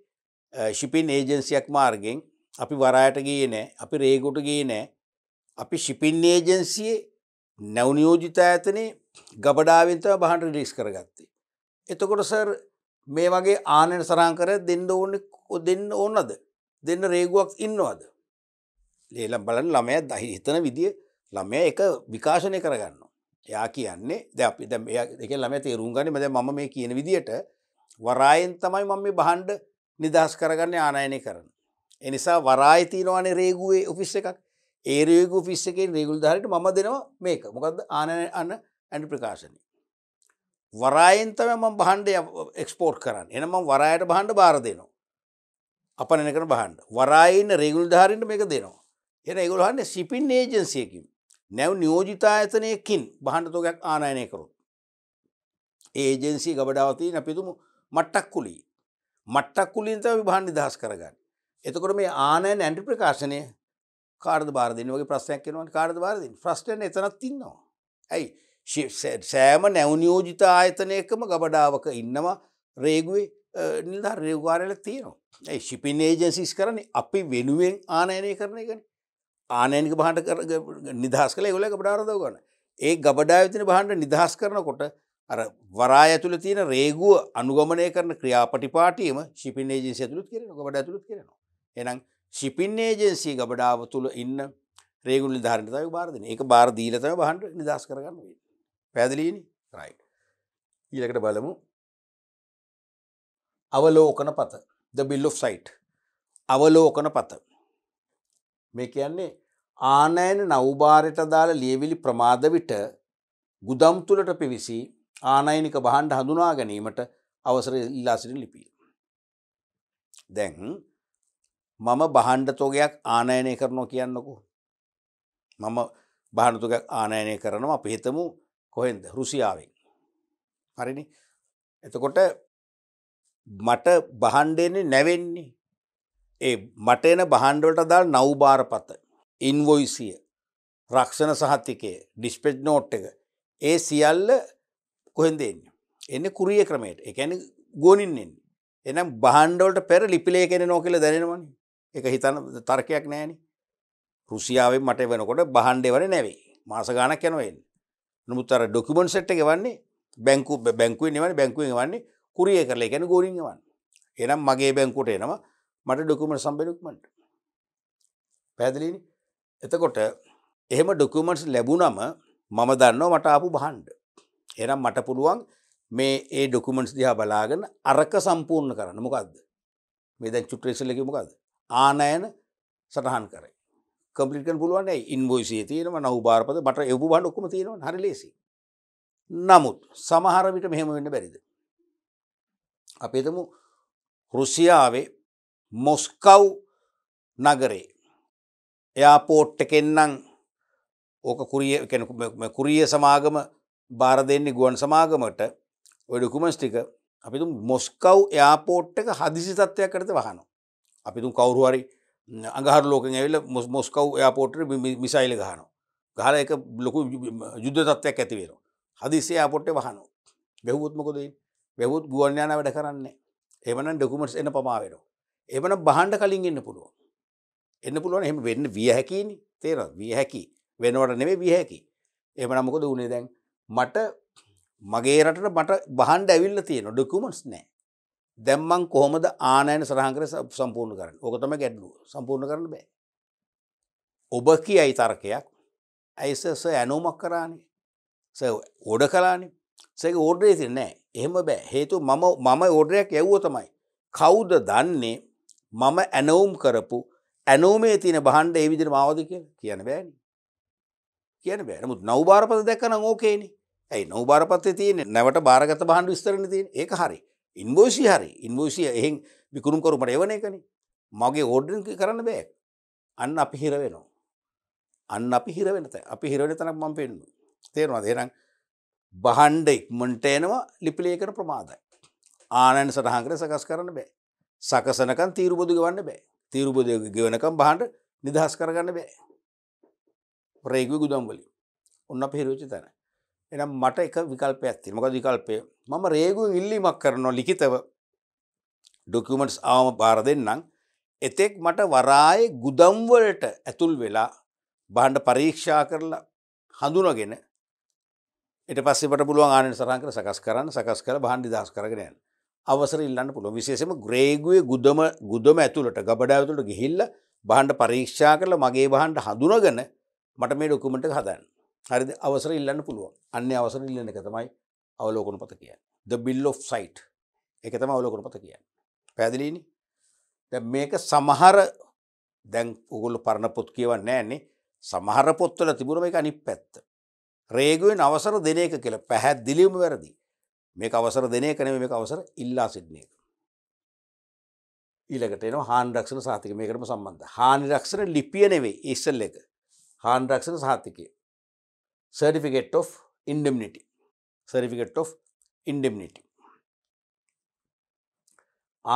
A: ශිපින් ඒජන්සියක් මාර්ගෙන් අපි වරායට ගිය නෑ අපි රේගොට ගිය නෑ අපි ශිපින් ඒජන්සියේ නැවනියෝජිත ඇතනේ ගබඩාවෙන්තව බහන්ට රිලිස් කරගත්තේ එතකොට සර් මේ වගේ ආනයට සරංකර දෙන්න ඕන දෙන්න ඕනද දෙන්න රේගුවක් ඉන්නවාද ලේලම් බලන් ළමය දහි හිතන විදිිය ළමය එක විකාශනය කරගන්න එයා කියන්නේ ද අපි ද එක ළම තේරුම් ගනි මද මම මේ කියන විදියට වරායෙන් තමයි මම මේ බහන්්ඩ නිදහස් කරගන්න ආනයනය කරන එනිසා වරාය තියනවානේ රේගුවේ ඔෆිස්ස එකක් ඒරයකු ෆිස්ස එකෙන් රේගුල් දහරට ම දෙනවා මේක මොකද ආනය අන්න ඇඩි ප්‍රකාශනය වරායෙන්තම මම බහන්්ඩ එක්ස්පෝර්ට් කරන්න එනම වරායට බහන්්ඩ බාර දෙනවා. අපනන කන බහන්ඩ වරායින්න රෙගුල් ධාරන්ට මේක දෙනවා. එන ඒගොල්හන්න සිපින් ඒජන්සියකින් නැව් නියෝජිතා ඇතනයකින් බහන්ඩතෝගයක් ආනයනය කරු. ඒජන්සි ගබඩාවතිී නැපිතුම මට්ටක්කුලි මට්ටක්කුලින්ත විභාණ්ඩි දහස් කරගන්න. එතකොට මේ ආනයන ඇන්ටි ප්‍රකාශනය කාර්ද බාරදින වගේ ප්‍රශ්යක් කෙනවන් කාර්ද බාරදින් ප්‍රශ්ටන එතනත් තින්නවා. ඇයි සෑම නැවනියෝජිත ආයතනයකම ගබඩාවක ඉන්නවා රේගුවේ නිල්ධර් රයවකාරල තියෙනවා. ඒ ශිපින් ඒජන්සිස් කරන අපි වෙනුවෙන් ආනයනය කරන එකන ආනයනික බහට කර නිදහස් කළ ගොල ගබඩාරදව ගන්න ඒ ගබඩාවිතන බහන්ඩ නිදහස් කරනකොට අර වරා ඇතුළ තියෙන රේගුව අනුගමනය කරන ක්‍රියාපටිපාටීම ශිපින් ඒජන්සි ඇතුළුත් කරන ගබඩ ඇතුළුත් කරනවා. එනම් ශිපින් ඒජන්සී ගබඩාව තුළ ඉන්න රේගුල නිධාරණතාව බාරදින ඒ බාරදීලතම බහන්ඩ නිදස් කරගන්න වේ. පැදිලීනි රයි ඊලකට බලමු අවලෝකන පත ද බිල්ලො සයිට් අවලෝකන පත මේ කියන්නේ ආනයන නව්භාරයට දාල ලියවිලි ප්‍රමාද විට ගුදම් තුළට පිවිසි ආනයිනික බහන්ඩ හඳුනා ගැනීමට අවසර ඉල්ලාසිරි ලිපිය. දැන් මම බහන්ඩ තෝගයක් ආනයනය කරනවා කියන්නකු. මම බාණතුකක් ආනයනය කරනවා පිහිතමු කොහෙන්ද රුසියාවෙන් හරිනි එතකොට මට බහන්්ඩෙන්නේ නැවෙන්නේ ඒ මට එන බහන්්ඩවලට දා නව්භාර පත ඉන්වොයිසිය රක්ෂණ සහතිකය ඩිස්පෙජ් නෝට් එක ඒ සියල්ල කොහෙන්ද එන්න එන්න කුරිය ක්‍රමයට එකැන ගෝනින් එන්න එනම් බහන්්ඩවලට පෙර ලිපිලේ කෙන නෝ කියල දැනෙනවනි එක හිතන තර්කයක් නෑන රුසියාවෙන් මට වෙනකොට බහන්්ඩෙවර නැවේ මාසගානක් යැනවෙන්න නමුත් අර ඩොකිමොන් සට් එක වන්නේ බැංකු බැංකුවෙන් එවන බැංකුවෙන් වන්නේ කුරිය කරලා එකැන ගෝරින් එවන් එනම් මගේ බැංකුට එනවා මට ඩොකුමට සම්බෙලුක්මට පැදිලිනි එතකොට එහෙම ඩොකුමන්ස් ලැබුණම මම දන්නවා මට ආපු බහන්්ඩ එනම් මට පුළුවන් මේ ඒ ඩොකුමන්ස් දිහා බලාගෙන අරක සම්පූර්ණ කරන්න මොකක්ද මේ දැන් චුට්‍රේසල්ලක මොකක්ද ආනයන සටහන් කරයි කම්පිටකන් පුළුවන් ඉන්වෝසිය තියෙනව නවභාරපද මට එබු බන්ඩ ඔක්කම තියෙනවා හරි ලෙසි නමුත් සමහරවිට මෙහෙම වෙන්න බැරිද අපේතමු රුසියාවේ මොස්කව් නගරේ එයාපෝට්ට කෙන්නම් ඕක කුරිය සමාගම බාර දෙන්නේ ගුවන් සමාගමට ඔඩකුමස් ටික අපිතු මොස්කව් එයාපෝට් එක හදිසි තත්ත්වයක් කරත වහනු අපිතුන් කවුරුහරි අඟහර ලෝකෙන් ඇවිල මොස්කව් එයාපෝට්ට මිසයිල ගහන ගහල එක ලොකු යුද්ධ තත්වයක් ඇතිවෙන හදිසේ ආපොට්ට වහනු බැහවුත්මකොදයි බැහුත් ගුවන්්‍යයාන වැඩ කරන්නේ එමන ඩොකුමටස් එන පමාවෙන එමන බහන්ඩ කලින් එන්න පුළුවන් එන්න පුළුවන් එම වෙන්න විය හැකිනි තේර විය හැකි වෙනවට නෙවේ විය හැකි එමන මොකද උනේ දැන් මට මගේ රට මට බහන්ඩ ඇවිල්ල තියෙන ඩොකුමටස් නෑ දැම්මං කොහොමද ආනයන සරහංකර සම්පූර්ණ කරන්න ඕකතම ගැඩ්ලු සම්පූර්ණ කරන්න බෑ. ඔබ කියයි තර්කයක් ඇයිසස ඇනෝමක් කරානේ ස ඕඩ කලානේ සක ඕඩරේ ති නෑ එහෙම බෑ හේතු මම මම ඕඩරයක් ඇව්ව තමයි. කවුද දන්නේ මම ඇනවුම් කරපු ඇනෝමේ තින බහන්ඩ ඒවිදිර මාවද කිය කියන බෑන කියන බෑනමුත් නවභාරපත දැක්කන ඕකේනි ඇයි නවභාරපත්තය තියෙන නැවට භාරගත බහන්ඩු ස්තරන තිය ඒ හරි ඉන්වෝසි හරි ඉන්වෝසිය එහෙන් විකුණුම්කරුමට එවන එකන මගේ ඕඩන් කරන්න බෑ අන්න අපි හිර වෙනවා අන්න අපි හිරවෙනත අපි හිරවෙන තනක් මම පෙන්නු තේරවා දේරං බහන්්ඩ ඉක්මට එනවා ලිපිලේකන ප්‍රමාදයි ආනන් සටහන්කර සකස් කරන්න බෑ සකසනකන් තීරුබුදු ගවන්න බෑ තීරුබුදය ගෙවනකම් බහන්ඩ නිදහස් කරගන්න බෑ ප්‍රේග ගුදම්වලින් ඔන්න පිහිරෝචි තැන එනම් මට එක විකල්පයක් තියෙන මොකද විකල්පය මම රේගුවෙන් ඉල්ලීමක් කරනවා ලිඛිතව ඩොකියුමන්ට්ස් ආවම බාර දෙන්නම් එතෙක් මට වරායේ ගුදම් වලට ඇතුල් වෙලා බහඬ පරීක්ෂා කරලා හඳුනගෙන ඊට පස්සේ මට පුළුවන් ආනන්ද සරහන් කර සකස් කරන්න සකස් කරලා බහන් දිදාස් කරගෙන යන්න අවසර ඉල්ලන්න පුළුවන් විශේෂයෙන්ම ග්‍රේගුවේ ගුදම ගුදම ඇතුළට ගබඩාව ඇතුළට ගිහිල්ලා බහඬ පරීක්ෂා කරලා මගේ බහඬ හඳුනගෙන මට මේ ඩොකියුමන්ට් එක හදන්න හරිද අවසර ඉල්ලන්න පුළුව අන්න අවසර ඉල්ලන එක තමයි අවලෝකන පත කියන්න ද බිල් of සයිට් එක තම අවලෝකන පත කියන්න පැදිලීනි ද මේක සමහර දැන් උගුලු පරණ පොත් කියවන්න ෑන්නේ සමහර පොත්වල තිබුණම එක අනි පැත්ත රේගුවෙන් අවසර දෙන එක කියලා පැහැදිලියම වැරදි මේ අවසර දෙනය කන මේ අවසර ඉල්ලා සිටින එක ඊලකට එන හාන්රක්ෂණ සාතික මේකරම සම්බන්ධ හානිරක්ෂණ ලිපියනෙවේ ඉස්සල් එක හාන්රක්ෂණ සාතිකය certificate of indemnity certificate of indemnity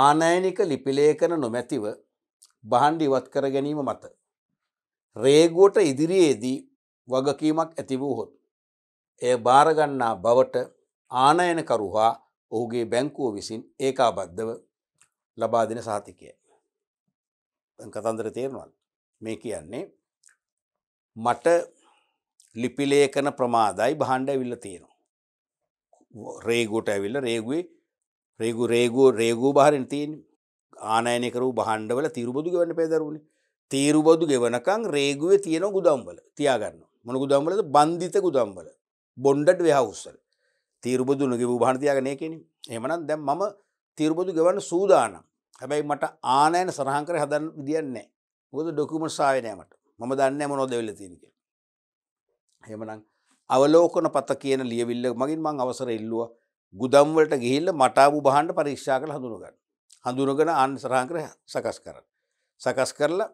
A: ආනයනික ලිපිලේකන නොමැතිව බහන්ඩ ඉවත් කර ගැනීම මත රේගුවට ඉදිරියේදී වගකීමක් ඇති වූ හොත් එය භාරගන්නා බවට ආනයනකරුහා ඔහුගේ බැංකුව විසින් ඒකාබද්ධව ලබාදින සාතිකය කතන්දර තේරනවල් මේ කියන්නේ මට ලිපිලේකන ප්‍රමාදයි බහන්්ඩ ඇවිල්ල තියෙනවා. රේගුට ඇවිල්ල රේගුවේ රේගු රේගු රේගූ බාරෙන් තියෙන් ආනයනකරු බහන්්ඩවල තිරුබුදු ගවන්න පෙදරුණේ තීරුබොදු ගෙවනකං රේගුව තියෙන ගුදම්බල තියාගන්න මොන ගුදම්බලද බන්ධිත ගුදම්බල බොන්්ඩට වෙහවුස්සල් තීරුබුදු නොගෙව භාරතියාගනය කෙනෙ එමනත් දැම් මම තිරුබොදු ගෙවන්න සූදානම් හැබැයි මට ආනයන සරහංකර හදන්න විදිියන්නේ ොද ඩොකුමට සායනෑමට මම දන්න මොනොද වෙල තිීනක හෙමනම් අවලෝකන පත කියන ලියවිල්ල මගින් මං අවසර ඉල්ලුව ගුදම්වලට ගිහිල්ල මටාබු බහන්ඩ පරීක්ෂා කළ හඳුනගන්න හඳුනගෙන අන් සරහකර සකස් කරන්න. සකස් කරලා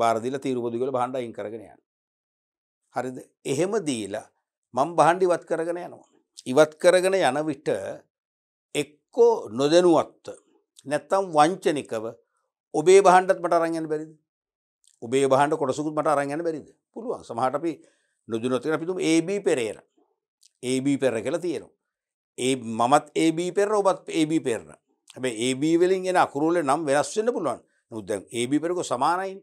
A: බාරදිල තීරුපදිගල බහන්ඩ අයින් කරගෙන යන්න. හරිද එහෙම දීලා මං බහන්ඩි ඉවත් කරගෙන යනවා. ඉවත් කරගෙන යන විට එක්කෝ නොදැනුවත්ත නැත්තම් වංචනිකව ඔබේ බහන්ඩත් මට අරංගන්න බැරිද. ඔබේ බහන්ඩ කොටසකුත් මට අරංගන්න බැරිද පුළුවන් සමහට අපි නොදුනොතින පිතුම් AB පෙරේර AB පෙර කියලා තියෙනවා. ඒ මමත් AB පෙර ඔබත් AB පෙරන හැබ AB වෙලින් එෙන අකුරුල නම් වෙනස්වෙන්න පුළුවන් නොද AB පෙරකු සමානයින්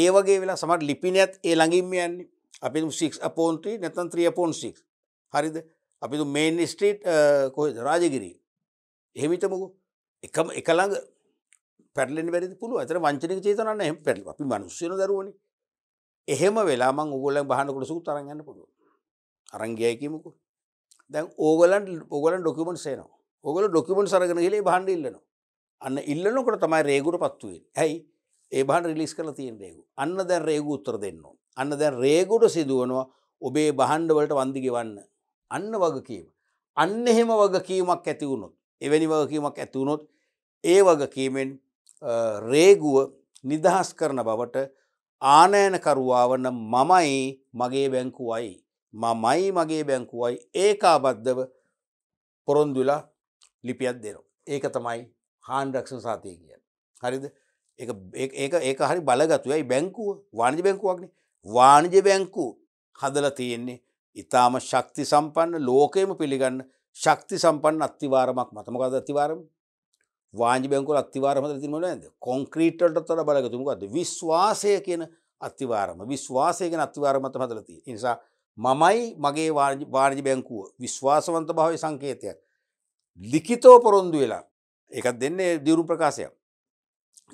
A: ඒ වගේ වෙලා සමට ලිපිනයත් ඒ ළඟින්ම යන්නේ අපි සික් අපෝන්ත්‍රී නැතන් ත්‍රියපෝන්සික් හරිද අපි මේන් ස්ට්‍රීට් කොහ රාජගිරී එහෙමිතමකු එකම එකළඟ පැටලෙන් වැරදි පුළුව අතර වංචනක චේතනන්න එහ පැල් අපි මනුස්්‍යන දරුවනේ එහෙම වෙලා මං උගලන් බහනකොට සූ තරන්ගන්න පුළුව අරංගයකිමකු දැන් ඕගලන් ඔගලන් ඩොකමට සේන ඔගල ඩොකමට සරගෙන හිලේ බහන්ඩ ඉල්ලනවා අන්න ඉල්ලනකොට තමයි රේගුට පත්තුවෙන් ඇයි ඒ බහන් රිලිස් කල තියෙන් රේගු අන්න දැන් රේගු උත්තර දෙන්නවා අන්න දැන් රේගුට සිදුවනවා ඔබේ බහන්්ඩවලට වන්දිගෙවන්න අන්න වගකීම අන්න එහෙම වගකීමක් ඇතිවුණොත් එවැනි වගකීමක් ඇතිවුණොත් ඒ වගකීමෙන් රේගුව නිදහස් කරන බවට ආනෑනකරුවා වන්න මමයි මගේ බැංකුවයි. මමයි මගේ බැංකුවයි ඒකාබද්ධව පොරොන්දුලා ලිපියත් දෙනවා. ඒක තමයි හාන්ඩක්ෂණ සාතිය කිය. හරිද ඒ හරි බලගතුයයි බැංකුව වාණජ බැංකුවක්න වාණජ බැංකු හදල තියෙන්නේ ඉතාම ශක්ති සම්පන්න ලෝකයම පිළිගන්න ශක්ති සම්පන්න අත්තිවාරමක් මතමකද අතිවාරම වාජි බැංකුල අත්තිවාරම තිමට ඇද කොන්ක්‍රීට්ට තොට බලගතුමකක්ද විශ්වාසය කියන අත්තිවාරම විශ්වාසය කියෙන අත්තිවාරමත හදලති නිසා මමයි මගේ වාර්ජි බැංකුව විශ්වාසවන්ත භාවය සංකේතයක් ලිකිතෝ පොරොන්දු වෙලා එකත් දෙන්නේ දියුරු ප්‍රකාශයක්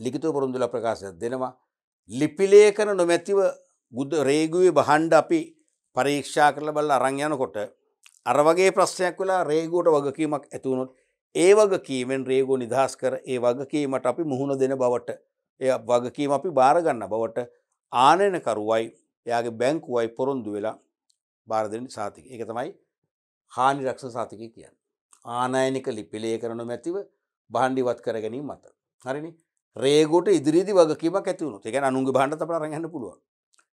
A: ලිකිතව පොරොන්දුල ප්‍රකාශයක් දෙනවා ලිපිලේකන නොමැතිව බුද්ධ රේගුවේ බහන්්ඩ අපි පරීක්ෂා කරල බල්ල අරංයනකොට අර වගේ ප්‍රශ්නයක් වෙලා රේගුවට වගකීමක් ඇතුවුණොත් ඒ වගකීමෙන් රේගෝ නිදහස් කර ඒ වගකීමට අපි මුහුණ දෙන බවට එය වගකීම අපි බාරගන්න බවට ආනයනකරුවයි එයාගේ බැංකුවයි පොරොන්දු වෙලා බාරදෙන සාතික එක තමයි හානි රක්ෂ සාතිකය කියන්න. ආනායනික ලිපිලේ කරනු මැතිව බහන්ඩිවත් කර ගැනීම මත. හරිනි රේගෝට ඉදිරිදි වගකීම ඇතිවුණු එක අනුගේ බාණ්ඩ තපට රගන්න පුළුවන්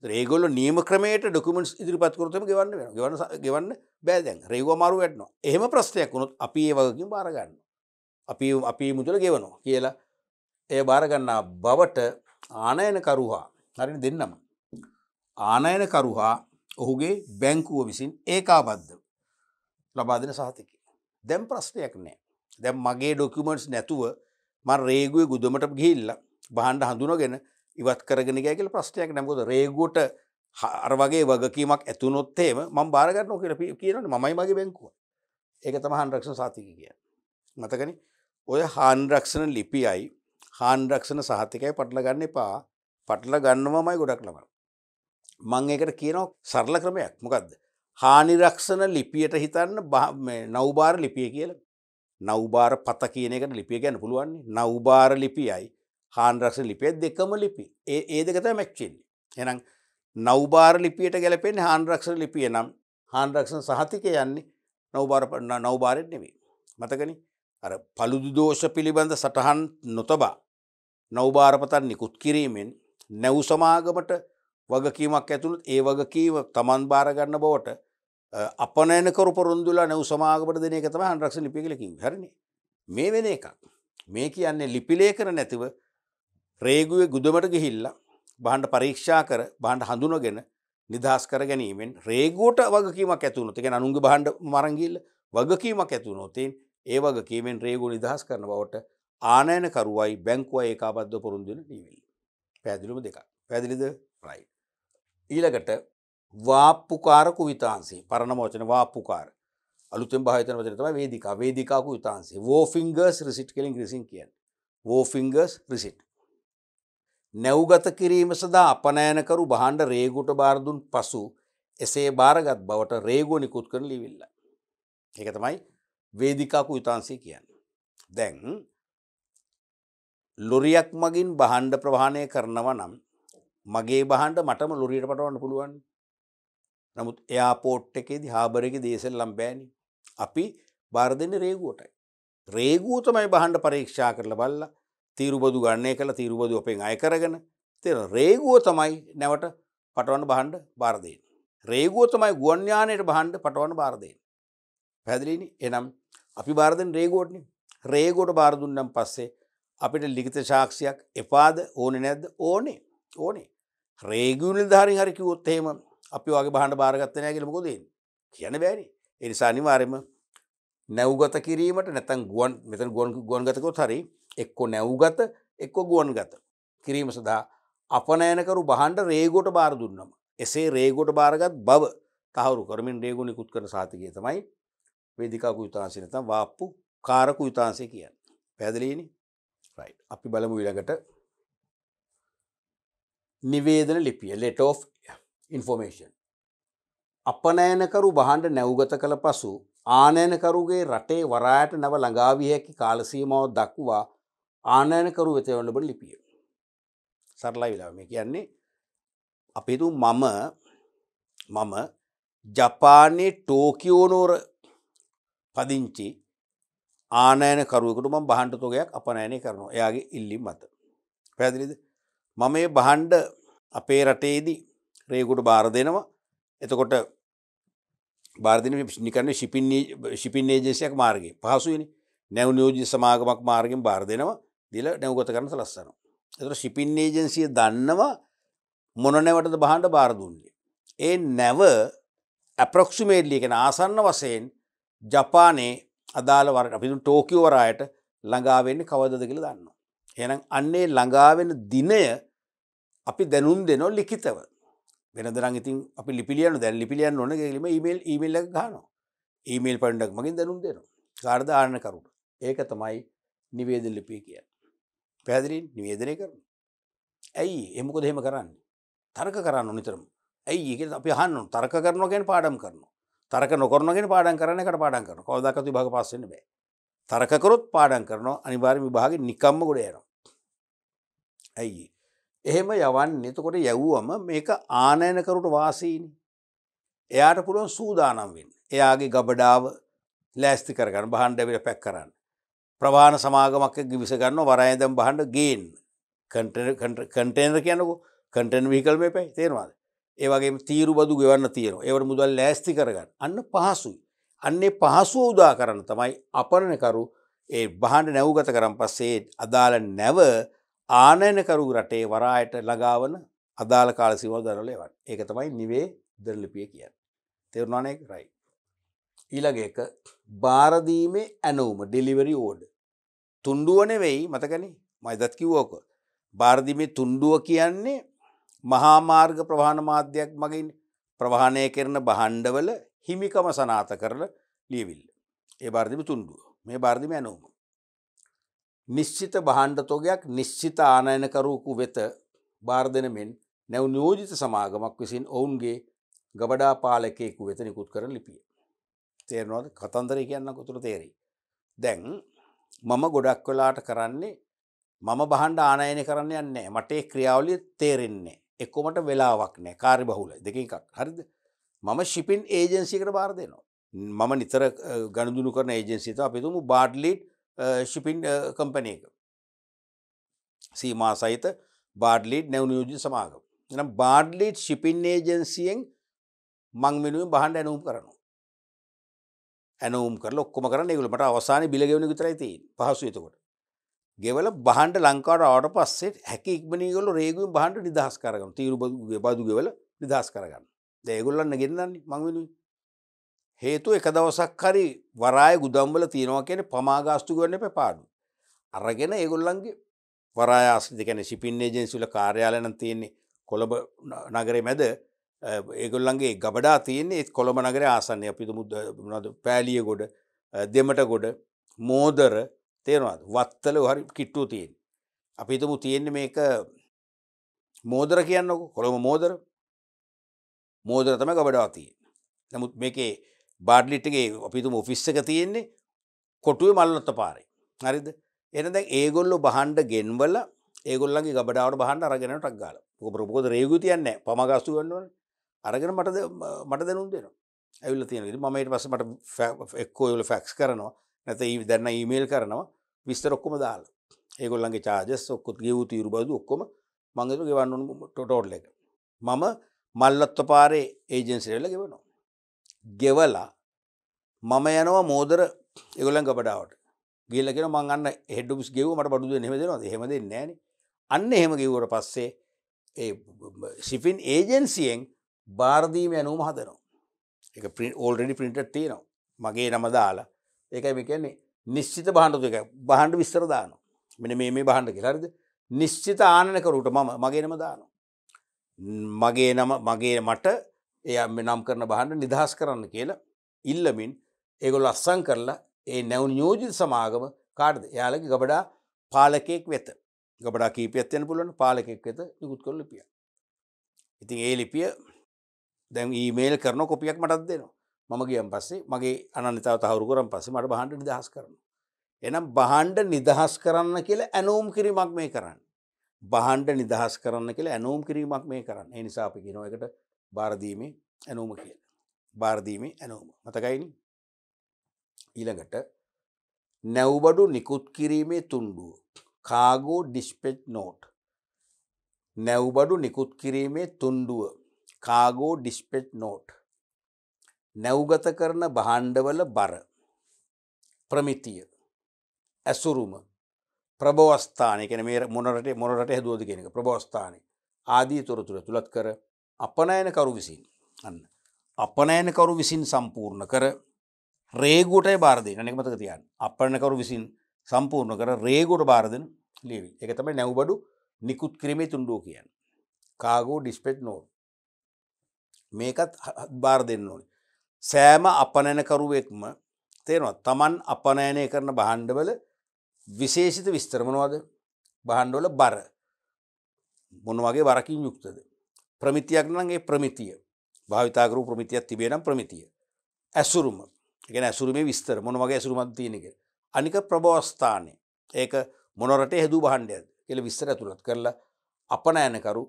A: රේගොල නියම ක්‍රමේට ඩොකමෙන්ට් ඉදිරිපත් කරතම ගවන්න වෙන ගවන්න ගවන්න බෑදැන් රේගෝ මාරු වැටනවා එහෙම ප්‍රශ්නයක් වුණොත් අපි ඒ වගකින් බාරගන්න අපි අපි මුදල ගෙවනවා කියලා ඒ බාරගන්නා බවට ආනයන කරුහා හරි දෙන්නම ආනයන කරුහා ඔහුගේ බැංකුව විසින් ඒකාබද්ධ ලබාදන සහතිකි දැම් ප්‍රශ්නයක් නෑ දැම් මගේ ඩොකමෙන්ට්ස් නැතුව ම රේගුවේ ගුදමට ගිල්ල බහන්ඩ හඳුනගෙන ඉවත් කරගෙන ගෑ කියලා ප්‍රශ්නයක් නැමකොද රේගුවට අර වගේ වගකීමක් ඇතුනොත්තේම මම බාරගන්න ඕකට කියනට මයි මගේ බැංකුව ඒක තම හන්රක්ෂණ සාතික කිය මතකන ඔය හාන්රක්ෂණ ලිපියයි හාන්රක්ෂණ සහතිකයි පටලගන්න එපා පටල ගන්නවා මයි ගොඩක් ලබන මං ඒකට කියනෝ සරල ක්‍රමයක් මොකක්ද හානිරක්ෂණ ලිපියට හිතන්න නව්බාර ලිපිය කියල නව්බාර පත කියන එකට ලිපිය ගැන පුළුවන් නව්බාර ලිපියයි හාන්රස ලිපියත් දෙකම ලිපි ඒ ඒදකත මැක්්චෙන්නේ එනම් නව්බාර ලිපියට ගැලපෙන් හාන්රක්ෂ ලිපිය නම් හාන්රක්ෂණ සහතික යන්නේ නවබාර පන්න නවබාරෙන් නෙවේ මතකන අර පළුදු දෝෂ පිළිබඳ සටහන් නොතබා නව්භාරපතන් නිකුත් කිරීමෙන් නැව් සමාගමට වගකීමක් ඇතුළුත් ඒ වගකීම තමන් භාරගන්න බවට අපනෑනකරු පොරුන්දුලා නැව් සමාගමට දෙනක තම හන්රක්ෂ ලිපිකලකින් හරණ මේ වෙන එකක් මේ කියන්නේ ලිපිලේකර නැතිව රේගුවේ ගුදමට ගිහිල්ලා බාණ්ඩ පරීක්ෂා කර බාණ්ඩ හඳුනගෙන නිදහස් කර ගැනීමෙන් රේගෝට වගකීමක් ඇතුවනොත් ගැන අනුන්ගේ බාණ්ඩ මරංගිල්ල වගකීමක් ඇතුවනොතින් ඒ වගකීමෙන් රේගු නිදහස් කරන බවට ආනයනකරුවයි බැංකුව ඒකාබද්ධ පොරුන්දුන නිවිල්. පැදිලුම දෙක පැදිලිද රයි. ඊළඟට වාප්පුකාර කුවිතාන්සේ පරණ මෝචන වාප්පුකාර අලුතෙන් භාතන වචනතම වේදිකා වේදිකාකු විතාන්සේ ෝෆිංගස් රිසිට් කලින් ග්‍රසින් කියන් ෝෆිංගස් රිසිට් නැව්ගත කිරීම සඳහා අපනෑනකරු බහන්ඩ රේගුට බාරදුන් පසු එසේ භාරගත් බවට රේගෝ නිකුත් කරන ලිවිල්ල. ඒක තමයි වේදිකාකු ඉතාන්සේ කියන්න. දැන් ලොරියක් මගින් බහන්්ඩ ප්‍රවාණය කරනව නම් මගේ බහන්ඩ මටම ලොරියට පටවන්න පුළුවන් නමුත් එයා පෝට් එකේද හාබරක දේශල් ලම්බෑනි අපි බාර දෙන්න රේගුවටයි. රේගූතමයි බහන්ඩ පරීක්ෂා කරල බල්ලා තීරුබදු ගන්නේ කළ තීරුබදු අපෙන් අය කරගෙන තෙර රේගුව තමයි නැවට පටවන්න බහන්ඩ බාරදයෙන්. රේගුව තමයි ගුවන්්‍යානයට බහන්ඩ පටවන්න බාරදයෙන්. පැදිලිනි එනම් අපි බාරදෙන් රේගෝට්නි රේගෝට බාරදුන්නම් පස්සේ අපිට ලිගිත ශාක්ෂයක් එපාද ඕනෙ නැද්ද ඕනේ ඕනේ රේගුණල් ධාරි හරිකිවොත් එහෙම අපි වගේ බහන්න භාරගත්තනය කියලමකොදේ කියන බෑනි එනිසා අනිවාරෙම නැව්ගත කිරීමට නැතන් ගුවන් මෙත ගොන් ගුවන් ගතකොත් හරි එක්කො නැව්ගත එක්කො ගුවන් ගත කිරීම සඳහා අපනෑනකරු බහන්ඩ රේගෝට බාර දුන්නම. එසේ රේගෝට බාරගත් බව තහවරු කරමින් රේගු නිකුත් කර සාතිකය තමයි වේදිකාකු යුතාන්සේ නතම් වාප්පු කාරකු යුතාන්සේ කියන්න. පැදලීනි රයි් අපි බලමු විලකට නිවේදන ලිපිය ලෙට ෝ් ඉන්ෆෝර්මේෂන් අපනෑනකරු බහන්ඩ නැව්ගත කළ පසු ආනයනකරුගේ රටේ වරායට නැව ළඟාවිය හැකි කාලසීමාව දක්වා ආනයනකරු වෙත වන්න බට ලිපිය. සරලයි වෙලා මේ කියන්නේ අපිතු මම මම ජපානයේ ටෝකියෝනෝර පදිංචි ආනයනකරුවකටම බහන්ඩතෝගයක් අපනෑනය කරනවා එයාගේ ඉල්ලි මත. පැදිලිද මම ඒ බහන්්ඩ අපේ රටේදී රේකුට බාර දෙනවා එතකොට බාර්ධන නිකරන්නේ ශිපින්නේ ශිපින් ඒජේසියක් මාර්ගේ පහසුවනි නැව නියෝජි සමාගමක් මාර්ගෙන් බාර් දෙනවා දිල නැවගත කරන ලස්සනවා. එතර ශිපින් ඒජන්සිය දන්නවා මොනනැවටද බහන්ඩ බාරදුන්නේ. ඒ නැව ඇප්‍රොක්ෂිමේට්ලියගෙන ආසන්න වසයෙන් ජපානේ අදාළවරට අපිතු ටෝකිවරායට ළඟාවෙන්න කවදද කියල දන්න. එනම් අන්නේ ළඟාවෙන දිනය අපි දැනුම් දෙනො ලිකිතව වෙනදරන් ඉතින් අපි ලිපිලියන දැන් ලිපිලියන් ඕන ගෙලීම ඊමේල් ඊමල් ගාන ඊමේල් පණ්ඩක් මගින් දැනුම් දෙන කාර්ධාරණ කරුට ඒක තමයි නිවේද ලිපිය කිය පැදිරින් නිවේදනය කරන ඇයි එමකො දෙහෙම කරන්න තර්ක කරන්න නිතරම ඇයි ඒක අපි හන්නු තර්ක කරන ගැන පාඩම් කරන තර්ක නොකරනගෙන පාඩන් කරනකට පාඩන් කරන කවදකතු භාග පස්සන බෑ තර්කකරොත් පාඩන් කරනවා අනිවාර්ම විභාග නිකම්ම ගොඩ යනවා ඇයි එහෙම යවන්න එතකොට යැව්වම මේක ආනයනකරුට වාසීනි. එයාට පුළුවන් සූදානම් වෙන්න. එයාගේ ගබඩාව ලෑස්ති කරගන්න බහන්ඩ විට පැක් කරන්න. ප්‍රවාණ සමාගමක් ගිවිස ගන්න වරයදම් බහන්ඩ ගේන් කටේනර කියනකු කටන විකල් මේ පැයි තේරවාද. ඒවගේ තීරු බදු ගෙවන්න තියෙන ඒවට මුදල් ලෑස්ති කරගන්න අන්න පහසුයි. අන්නේ පහසුව උදා කරන්න තමයි අපරණකරු ඒ බහන්ඩ නැව්ගත කරම් පස්සේ අදාළ නැව ආනයනකරු රටේ වරායට ලගාවන අදාළ කාල සිවල් දරලේවන් ඒක තමයි නිවේ දරලිපිය කියන්න. තෙරුණනය රයි. ඊළඟ එක භාරදීමේ ඇනවුම ඩිලිවරි ඕඩ. තුන්ඩුවන වෙයි මතකන මයිදත් කිවෝක. භාරදිමේ තුන්ඩුව කියන්නේ මහාමාර්ග ප්‍රවාණ මාධ්‍යයක් මගින් ප්‍රවාණය කරන බහණ්ඩවල හිමිකම සනාත කරල ලියවිල්ල. ඒ බාර්ධිම තුන්ඩුව මේ බාර්ධිම ඇනවුම. නිශ්චිත බහණ්ඩතොගයක් නිශ්චිත ආනයනකරුවකු වෙත භාර්ධන මෙන් නැව නියෝජිත සමාගමක් විසින් ඔවුන්ගේ ගබඩා පාලකයෙකු වෙත නිකුත් කරන ලිපිය. තේරනවද කතන්දර කියන්න කොතුර තේරී. දැන් මම ගොඩක් වෙලාට කරන්නේ මම බහන්ඩ ආනයන කරන්න යන්නේ මටේ ක්‍රියාවලිය තේරෙන්නේ එක්කොමට වෙලාවක් නෑ කාරි බහුල දෙකින්ක් හරිද මම ශිපින් ඒජන්සිකට බාර දෙනවා. මම නිතර ගණදුුණු කරන ඒජන්සිත අපිතුමු බාඩ්ලිට් ශිපින් කම්පනයක. සීමා සහිත බාඩ්ලීඩ් නැවනියෝජි සමාගම. නම් බාඩ්ලිට් ශිපින් ඒජන්සියෙන් මං වෙනුවෙන් බහන්ඩ ඇනුම් කරනු. ඇනුම් කර ඔක්කොම කරන ගුලට අවසාන බිලගෙවන විතරයි ති පහසු එතකොට. ගෙවල බහන්ඩ ලංකාට ආට පස්සෙත් හැකි ඉක්මනීගල රේගුම් බහන්ඩ නිදහස් කරගම තීරු බදු බදු ගෙවල නිදහස් කරගන්න දේගුල්ලන්න ගෙන්න්නන්නේ මං වෙනුවෙන් හේතු එක දවසක් හරි වරාය ගුදම්වල තියෙනවා කියෙන පමාගාස්තු ගන්න එප පාඩු. අරගෙන ඒගොල්ලන්ගේ වරායාස්තිකැන ශිපින් ඒජෙන්සිල කාර්යාලයන තියෙන්නේ කොළඹ නගරේ මැද ඒගොල්ලන්ගේ ගබඩා තියන්නේ කොළඹ නගර ආසන්න අපිතු මුද පෑලිය ගොඩ දෙමට ගොඩ මෝදර තේරවාද වත්තල හරි කිට්ටු තියෙන්. අපිතුමු තියෙන්නේ මේක මෝදර කියන්නක කොළොම මෝදර මෝදර තම ගබඩා තියෙන්. නමුත් මේකේ බාඩ්ලිට්ගේ අපිතුම ඔෆිස්සක තියෙන්නේ කොටුවේ මල්ලොත්ත පාරේ හරිද එනද ඒගොල්ලො බහන්ඩ ගෙන්වල ඒගොල්ලගේ ගබඩාවට බහන්ඩ අරගෙන ටක්ගාල ප්‍රපෝද රේගු තියන්න පමගස්තු වන්නවන අරගෙන මට මට දැනුම් දෙන ඇවිල තියෙන මට පස මට එක්කෝයල ෆැක්ස් කරනවා නැත ඒ දැන්න ඊමේල් කරනවා විස්තර ඔක්කොම දාල ඒගොල්ලන්ගේ චාජස් ඔක්කොත් ගෙවූතු යුරුබදු ඔක්කොම මංගතු ගෙවන්නු ටොටෝට්ල එක මම මල්ලත්ත පාරේ ඒජන්සිරල්ල ගෙවනවා ගෙවලා මම යනවා මෝදර එගොලන් කපටාවට ගිල්ලකෙන මංගන්න හෙඩුස් ගෙව මට බඩුද නෙමදෙනවා හෙමද නෑන අන්න එහෙම කිව්වට පස්සේ සිෆින් ඒජන්සියෙන් බාර්දීම යනුම හදනවා එක පින් ඕල්ඩඩි පින්ටට තියෙනවා මගේ නම දාලා ඒකයි මේ කියන්නේ නිශ්චිත බහන්ඩතු එක බහන්ඩ විස්තර දාන මෙන මේ මේ බහන්ඩ කියලාරිද නිශ්චිත ආනකරුට මම මගේ නම දානවා මගේ නම මගේ මට එය මෙනම් කරන බහන්න නිදහස් කරන්න කියලා ඉල්ලමින් ඒගොල් අස්සං කරලා ඒ නැව නියෝජිත සමාගම කාඩද යාලගේ ගබඩා පාලකෙක් වෙත ගබඩා කීපයත්යන පුලන පාලකෙක් වෙත නිකුත් කොල් ලිපිය ඉතින් ඒ ලිපිය දැන් ඊමේල් කරන කොපියක් මටත් දෙනවා මම ගියම් පස්සේ මගේ අනනිතාව තහවුරු කරම් පස්සේ මට බහන්ඩ නිදහස් කරන එනම් බහන්ඩ නිදහස් කරන්න කියලා ඇනෝම් කිරීමක් මේ කරන්න බහන්ඩ නිදහස් කරන්න කියලා ඇනෝම් කිරීමක් මේ කරන්න එනිසාපිකි නොයකට බාරදීමේ ඇනෝම කිය බාරදීමේ ඇනෝම මතකයින් ඊළඟට නැව්බඩු නිකුත් කිරීමේ තුන්ඩුව කාගෝ ඩිස්පෙච් නෝට් නැව්බඩු නිකුත් කිරීමේ තුන්ඩුව කාගෝ ඩිස්පෙච් නෝට් නැව්ගත කරන බහණ්ඩවල බර ප්‍රමිතිය ඇසුරුම ප්‍රබෝස්ථානය කැන මේ මොනට මොනට හැදුවද කියෙනක ප්‍රබෝස්ථානය ආදී තොරතුර තුළත් කර අපනෑනකරු විසින් අන්න අපනෑනකරු විසින් සම්පූර්ණ කර රේගුටයි බාරදය නනෙමතක තියන් අපනකරු විසින් සම්පූර්ණ කර රේගුට බාරදන ලිවි එක තමයි නැව්බඩු නිකුත් කිරීමේ තුන්ඩුව කියන්න කාගෝ ඩිස්පෙට් නෝ මේකත් බාර දෙන්න ඕනි සෑම අපනෑනකරුවෙක්ම තේනවා තමන් අපනෑනය කරන බහන්්ඩවල විශේෂිත විස්තරමනවාද බහන්්ඩෝල බර මොන වගේ වරකින් යුක්තද ප්‍රමිතියක් නම් ඒ ප්‍රමිතිය භාවිතාකරු ප්‍රමිතියක් තිබේ නම් ප්‍රමිතිය ඇසුරුම ගැන ඇසුරුමේ විස්තර මොන වගේ ඇසුරුමත් තියනක අනික ප්‍රභවස්ථානය ඒක මොනොරට හෙදු බහන්්ඩයද කෙළ විස්තර ඇතුළත් කරලා අපනෑනකරු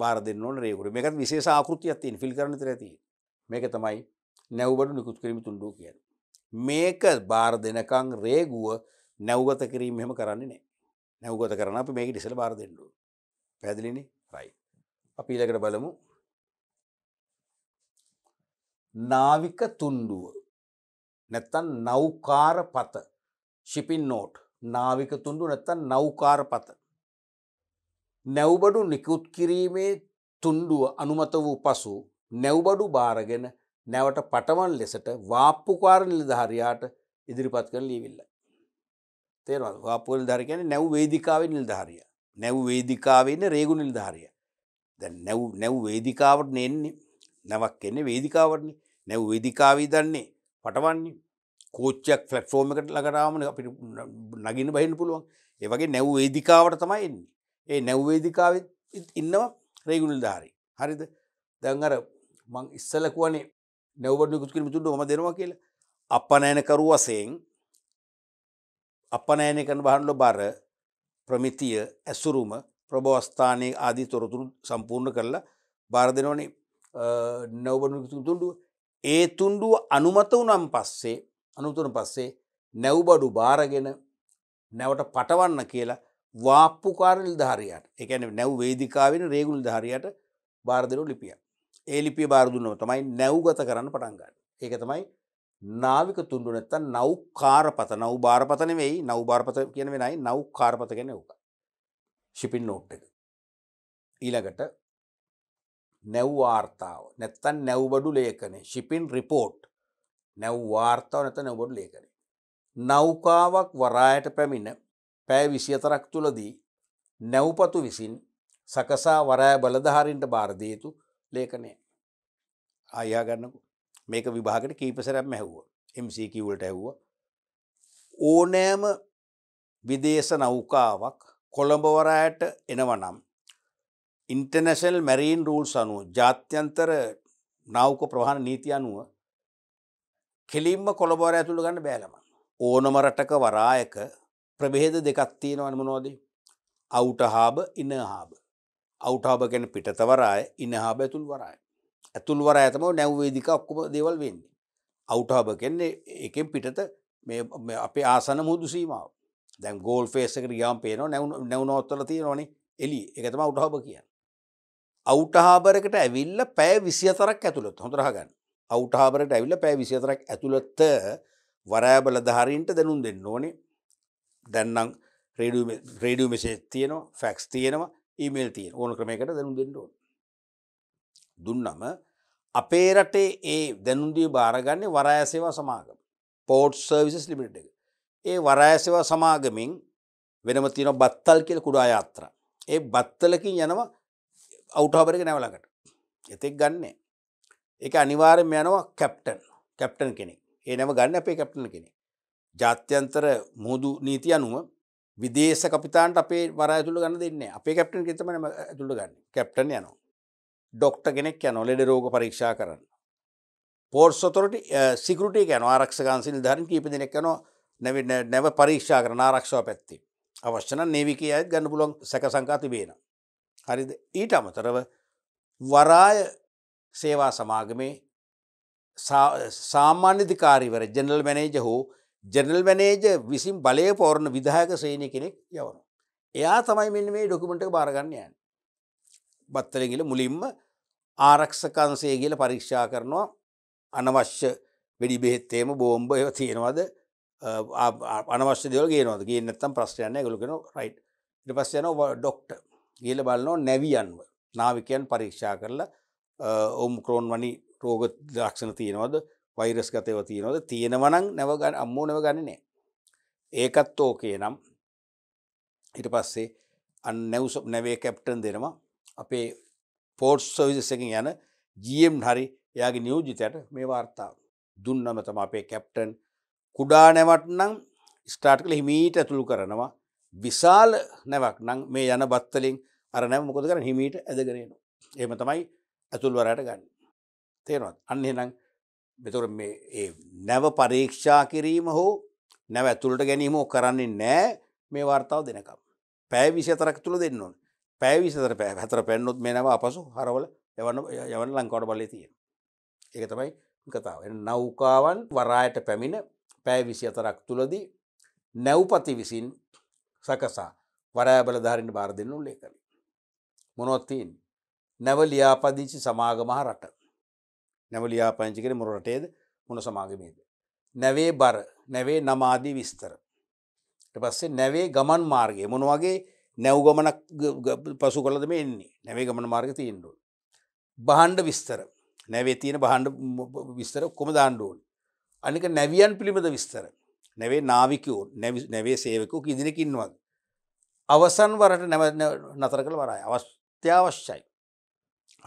A: බාර දෙන්න රේකුට මේකත් විශේ ආකෘතියක් තියන් ෆිල් කරන තරැති මේක තමයි නැව්බට නිකුත් කිරීම තුන්ඩුව කියන මේක බාර දෙනකං රේගුව නැව්ගත කිරීම හෙම කරන්නේ නෑ නැව්ගත කරන අප මේක ඩිසල බාර දෙන්නඩු පැදිලිනි රයි අපි ඊළඟට බලමු නාවික තුණ්ඩුව නැත්තම් නෞකාර පත ශිපින් නෝට් නාවික තුණ්ඩුව නැත්තම් නෞකාර පත නැව්බඩු නිකුත් කිරීමේ තුණ්ඩුව අනුමත වූ පසු නැව්බඩු බාරගෙන නැවට පටවන් ලෙසට වාප්පුකාර නිලධාරයාට ඉදිරිපත් කර ලීවිල්ල. තේරවල් වාපුල් ධරකැන නැව් වේදිකාව නිල්ධාරිය නැව් වේදිකාවන්න රේගු නිල්ධාරිය දැ නැව් නැව් වේදිකාවට නෙන්නේ නැවක් එන්නේ වේදිකාවරන්නේ නැව් වේදිකාවී දන්නේ පටවන්නේ කෝච්චයක් ෆලට්ෆෝර්ම එකට ලකරාමන අපිට නගින්න බහින්න පුළුවන් ඒවගේ නැව් වේදිකාවට තමයි එන්නේ ඒ නැව් වේදිකාවත් ඉන්නවා රේගුණල් ධාරී හරිද දැන්ගර මං ඉස්සලකුවනේ නැව්බඩ කුස්කිරම තුන්ට හොම දෙනවා කියලා අපනෑනකරු වසයෙන් අපනෑනය කරන බහන්ල බර ප්‍රමිතිය ඇසුරුම ප්‍රභවස්ථානය ආදී තොරතුරු සම්පූර්ණ කරලා බාර දෙනවනේ නැව්බඩු තුන්ඩුව ඒ තුන්ඩුව අනුමත වනම් පස්සේ අනුතුන පස්සේ නැව්බඩු බාරගෙන නැවට පටවන්න කියලා වාප්පුකාරනිල් ධාරයට එකන නැව් වේදිකාවෙන රේගුල් ධාරයට බාරදරු ලිපිය. ඒ ලිපිය බාරදුන්නව තමයි නැව්ගත කරන්න පටන්ගන්න. ඒක තමයි නාවික තුන්ඩු නැත්තන් නව් කාරපත නව් භාරපතන වෙයි නව් භාරපත කියන වෙනයි නව් කාරපත ගැන ඕක. ශිපින් නෝට් එක ඊළඟට නැව්වාර්තාව නැත්තන් නැව්බඩු ලේකනේ ශිපින් රිපෝට් නැව්වාර්තාව නැත නැවබඩු ලේකනේ. නෞකාවක් වරායට පැමිණ පෑ විසියතරක් තුළදී නැව්පතු විසින් සකසා වරෑ බලධහරින්ට භාරදයතු ලේකනය. අයාගන්නකු මේක විභාගට කීපසරැම් ඇහුව MCකිවලට ඇහුව ඕනෑම විදේශ නෞකාවක් කොළඹවරයට එනවනම්. ඉන්ටනැසල් මැරීන් රූල්ස් අනුව ජාත්‍යන්තර නෞක ප්‍රහණ නීති අනුව කෙලින්ම කොළබවර ඇතුළ ගන්න බෑලම. ඕනම රටක වරායක ප්‍රබෙහෙද දෙකත්තියෙන අනමනෝද. අවුට හාබ ඉන්න හාබ. අවටාබ ගැන පිටතවරාය ඉන්න හාබ ඇතුල් වරයි. ඇතුල් වර ඇතම නැව්වේදික ඔක්කුම දේවල් වෙන්නේ. අවටාබ කෙන්නේ එකෙන් පිටත අපේ ආසන මුදු සීමාව. දැන් ගෝල් ෆේසකට ගියම් පේන නැවු නැවනොත්තල තියෙනවනේ එලි එකතම අවටහබ කියන්න. අවටහාබරකට ඇවිල්ල පෑ විසිතරක් ඇතුළත් හොඳරහගන්න අවටහාබරට ඇවිල්ල පෑ විසිතරක් ඇතුළත්ත වරෑබල ධාරීන්ට දැනුම් දෙන්න ඕනේ දැන්නම් රේඩිය මෙසේ තියනවා ෆැක්ස් තියෙනවා ඊමේල් තියෙන ඕන ක්‍රමයකට දැනුම් දෙන්න ඕන. දුන්නම අපේ රටේ ඒ දැනුන්දී භාරගන්නේ වරාය සේවා සමාගම පෝට් සර්විසස් ලිමිට් එක ඒ වරායසේවා සමාගමින් වෙනම තියෙන බත්තල් කියල කුඩා යාත්‍ර. ඒ බත්තලකින් යනවා අවටහබරක නැවලකට. එතෙක් ගන්නේ. එක අනිවාරෙන් යනවා කැප්ටන් කැප්ටන් කෙනෙක් ඒ නම ගන්න අපේ කැප්ටන කෙනෙක්. ජාත්‍යන්තර මුහුදු නීති අනුව විදේශ කපිතාන්ට අපේ වර ඇතුළ ගන්න දෙන්න අපේ කැප්ටන් කෙතම ඇතුළ ගන්න කැප්ටන් යනවා. ඩොක්ට කෙනෙක් යන ලෙඩ රෝග පරීක්ෂා කරන්න. පෝර්ස් සොතොරට සිකරට යන ආරක්ෂකන්සිල් ධරන් කීප දෙනෙක් යනවා නැව පරීක්ෂා කරන ආරක්ෂාව පැත්ති. අවශ්‍යන නේවිකය අයත් ගන්න පුලොන් සැක සංකා තිබේෙන. හරිද ඊට අමතරව වරාය සේවා සමාගමේ සාමාන්‍යධිකාරීවර ජනල් මැනේජ හෝ ජනල් මැනේජ විසින් බලය පෝරණ විදායක සේනය කෙනෙක් යවනු. එයා තමයි මෙන්න මේ ඩොකුමට බාරගන්න යන්. බත්තලගිල මුලින්ම ආරක්ෂකන්සේ කියල පරීක්ෂා කරනවා අනවශ්‍ය වෙඩි බෙහෙත්තේම බෝම්බ ඒව තියෙනවද අනවශ්‍ය දෙවල් ගේනවද කිය නැත්තම් ප්‍රශ්යන්න ගලුකෙන රයිට් ඉට පස් යන ඩොක්ට කියල බලනෝ නැවියන්ව නාවිකයන් පරීක්ෂා කරලා ඔම් කරෝන් වනි රෝග දක්ෂණ තියෙනවද වෛරස් ගතයව තියනොද තියෙනවනං නැවගන්න අම්මෝ නව ගණනෑ ඒකත් ඕකේ නම් ඉට පස්සේ අන්න නැවසප් නැවේ කැප්ටන් දෙනවා අපේ පෝට් සවිසකින් යන ජම් හරි යාගේ නියෝජිතයට මේ වාර්තාව දුන්නම තම අපේ කැප්ටන් කුඩා නැවට නම් ස්ටාර්ට් කළ හිමීට ඇතුළු කරනවා විශාල නැවක් නම් මේ යන බත්තලින් අර නැව මොකද කර හිමීට ඇදගෙනනු එම තමයි ඇතුල්වරට ගන්න තේරවත් අන්න නම් මෙතුර මේ නැව පරීක්ෂා කිරීම හෝ නැව ඇතුළට ගැනීම හෝ කරන්නේ නෑ මේ වාර්තාව දෙනකම් පැෑ විසි අතරක් තුළ දෙන්නවන් පැෑ විසතර පැ හතර පැන්නොත් මේ නැව අපසු හරවල යවන යවන ලංකාවට බල තියෙන එක තමයි කතාව නෞකාවන් වරායට පැමිණ පැෑ විසි අතරක් තුළදී නැව්පති විසින් සකසා වරෑබල ධාරන්න බාර දෙන්න උල්ලේ කළ. මොනොත්තින් නැව ලියාපදිංචි සමාගමහ රට නැව ලියාපංචිකෙන මොරටේද මොන සමාගමේද. නැවේ බර නැවේ නමාදී විස්තර. පස්සේ නැවේ ගමන් මාර්ගය මොන වගේ නැව් ගමනක් පසු කලද මේ එන්නේ නැවේ ගමන මාර්ග තියන්ඩුව. බහන්්ඩ විස්තර නැවේ තියෙන බහන්්ඩ විස්තර කොම දාණ්ඩුවන් අනික නැවියන් පිළිබඳ විස්තර නැවේ නාවිකෝ නැවේ සේවකෝ ඉදිරිකින්වද. අවසන් වරට නැව නතර කළ වරයි අවස්ත්‍යාවශ්‍යයි.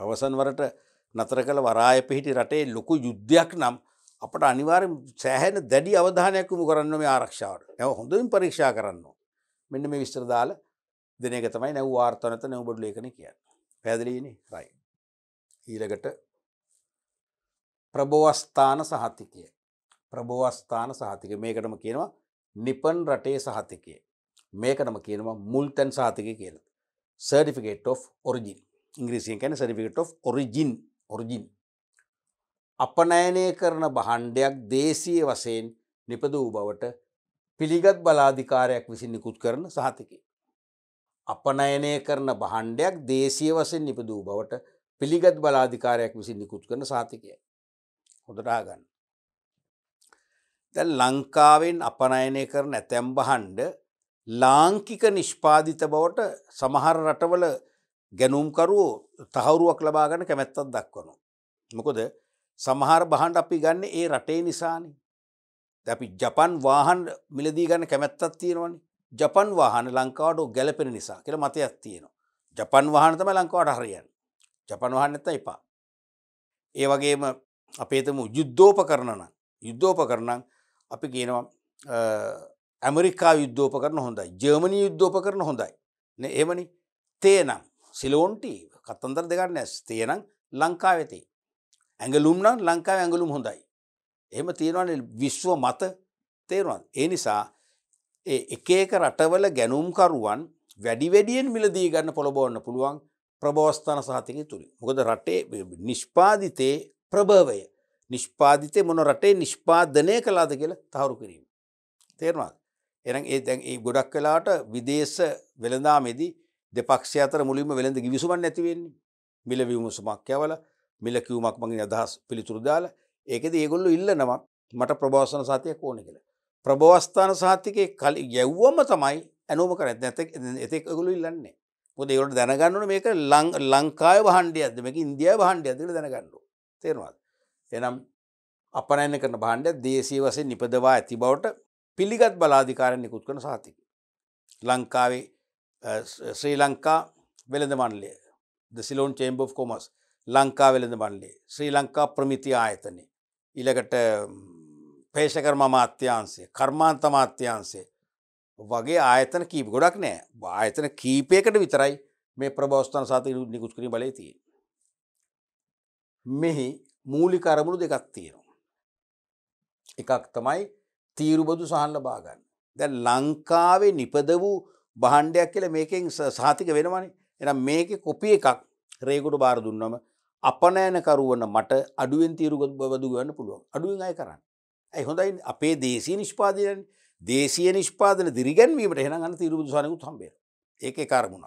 A: අවසන් වරට නතර කළ වරාය පිහිටි රටේ ලොකු යුද්ධයක් නම් අපට අනිවාර සෑහැන දැඩි අවධානයක්කුම කරන්න මේ ආරක්ෂාවට ඇව හොඳින් පරීක්ෂා කරන්න. මෙන්න මේ විස්තර දාල දෙනක තමයි නැව් වාර්තනත නැවබඩ ලේකන කියන්න. පැදලීන රයි. ඊළඟට ප්‍රබෝවස්ථාන සහතිකය ප්‍රභවස්ථාන සහතික මේකටම කියනවා නිපන් රටේ සහතිකය මේකටම කියනවා මුල්තැන් සාතික කියල සර්ටිෆිකේට of ඔරිජින් ඉංග්‍රීසියෙන් කැන සරිිකට of ඔරිජින් ඔරිජින් අපනෑනය කරන බහන්්ඩයක් දේශය වසයෙන් නිපද වූ බවට පිළිගත් බලාධිකාරයක් විසින් නිකුත් කරන සහතිකේ. අපනයනය කරන බහන්්ඩයක් දේශය වසෙන් නිපදූ බවට පිළිගත් බලාධිකාරයක් විසින් නිකුත් කරන සාතිකය. හොඳටාගන්න. දැ ලංකාවෙන් අපනයනය කරන ඇතැම්බහන්ඩ ලාංකික නිෂ්පාධිත බවට සමහර රටවල ගැනුම්කරුවෝ තහවුරුවක් ලබාගන කැමැත්තත් දක්වනු. මොකොද සමහර බහන්ඩ අපි ගන්න ඒ රටේ නිසානි. දැපි ජපන් වාහන් මිලදී ගන්න කැමැත්තත් තියෙනවනි ජපන් වාහන ලංකාඩෝ ගැලපෙන නිසා කියල මතයක් තියෙනවා. ජපන් වහනතම ලංකාවට හරියන් ජපන් වහන්න එත එපා. ඒ වගේම අපේතම යුද්ධෝප කරණන යුද්ධෝප කරණන් අපි කියනවා ඇමරිකා යුද්ධෝප කරන හොඳයි ජර්මණී යුද්ධෝප කරන හොඳයි එමනි තේනම් සිලෝන්ටි කත්තන්දර දෙගන්න ඇස් තියනම් ලංකාවෙතේ. ඇඟලුම් නම් ලංකාව ඇඟලුම් හොඳයි. එහෙම තියෙනවන විශ්ව මත තේරුවන්. ඒ නිසා එක එක රටවල ගැනුම්කරුවන් වැඩිවැඩියෙන් මිලදී ගන්න පොළබෝන්න පුළුවන් ප්‍රභෝස්ථාන සහතික තුළින්. මොකද රටේ නිෂ්පාදිතයේ ප්‍රභවය නිෂ්පාධිතය මොන රටේ නිෂ්පාධනය කලාද කියලා තහවුරු කිරීම. තේරවාද. එන ඒ දැන් ඒ ගොඩක් කලාට විදේශ වෙළඳාමේදී දෙපක්ෂ අතර මුලින්ම වෙළඳ ගිවිසුමන් නැතිවෙන්නේ මිල විමසුමක්්‍යවල මිල කිවමක් මගින් අදහස් පිළිතුරදාල ඒකද ඒගොල්ලු ඉල්ලනවා මට ප්‍රභාසන සාතියක් ඕන කියලා. ප්‍රභවස්ථාන සාතිකය කල යැව්වම තමයි ඇනෝම කර ඇතක් එතෙක් ගුලු ඉල්ලන්නේ ොද ඒවට දැනගන්නන මේක ලංකාය වහන්ඩියද මේක ඉන්දිය වහන්ඩිය ඇතිල දැනගන්නඩු තේරවාද එනම් අපනයන කරන බාණ්ඩ දේශී වසය නිපදවා ඇති බවට පිළිගත් බලාධිකාරය නිකුත් කන සාතික. ලංකාවේ ශ්‍රී ලංකා වෙළඳ මන්ලය the Ceylon chamber of commerce Lanka වෙළඳ මන්ලේ ශ්‍රී ලංකා ප්‍රමිති ආයතනය ඉලකට පේෂකර්ම මාත්‍යන්සේ කර්මාන්ත මාත්‍යන්සේ වගේ ආයතන කීප ගොඩක් නෑ ආයතන කීපයකට විතරයි මේ ප්‍රබෝස්ථන සාති නිකුත් කරින් බලේ තිය. මෙහි මූලික අරමුණු දෙකක් තියෙනවා. එකක් තමයි තීරුබදු සහන් ලබාගන්න. දැ ලංකාවේ නිපද වූ බහන්්ඩයක් කියල මේකෙන් සාතික වෙනවනි එනම් මේක කොපිය එකක් රේකුට බාර දුන්නම අපනෑනකරුවන මට අඩුවෙන් තීරුගත් බදුගන්න පුළුවන් අඩුවෙන් අය කරන්න. ඇයි හොඳයි අපේ දේශී නිෂ්පාදයන් දේශය නිෂ්පාදන දිරිගැන්වීමට හෙන අන්න තීරුදු සනකුත් හම්බේ ඒක කරමුණ.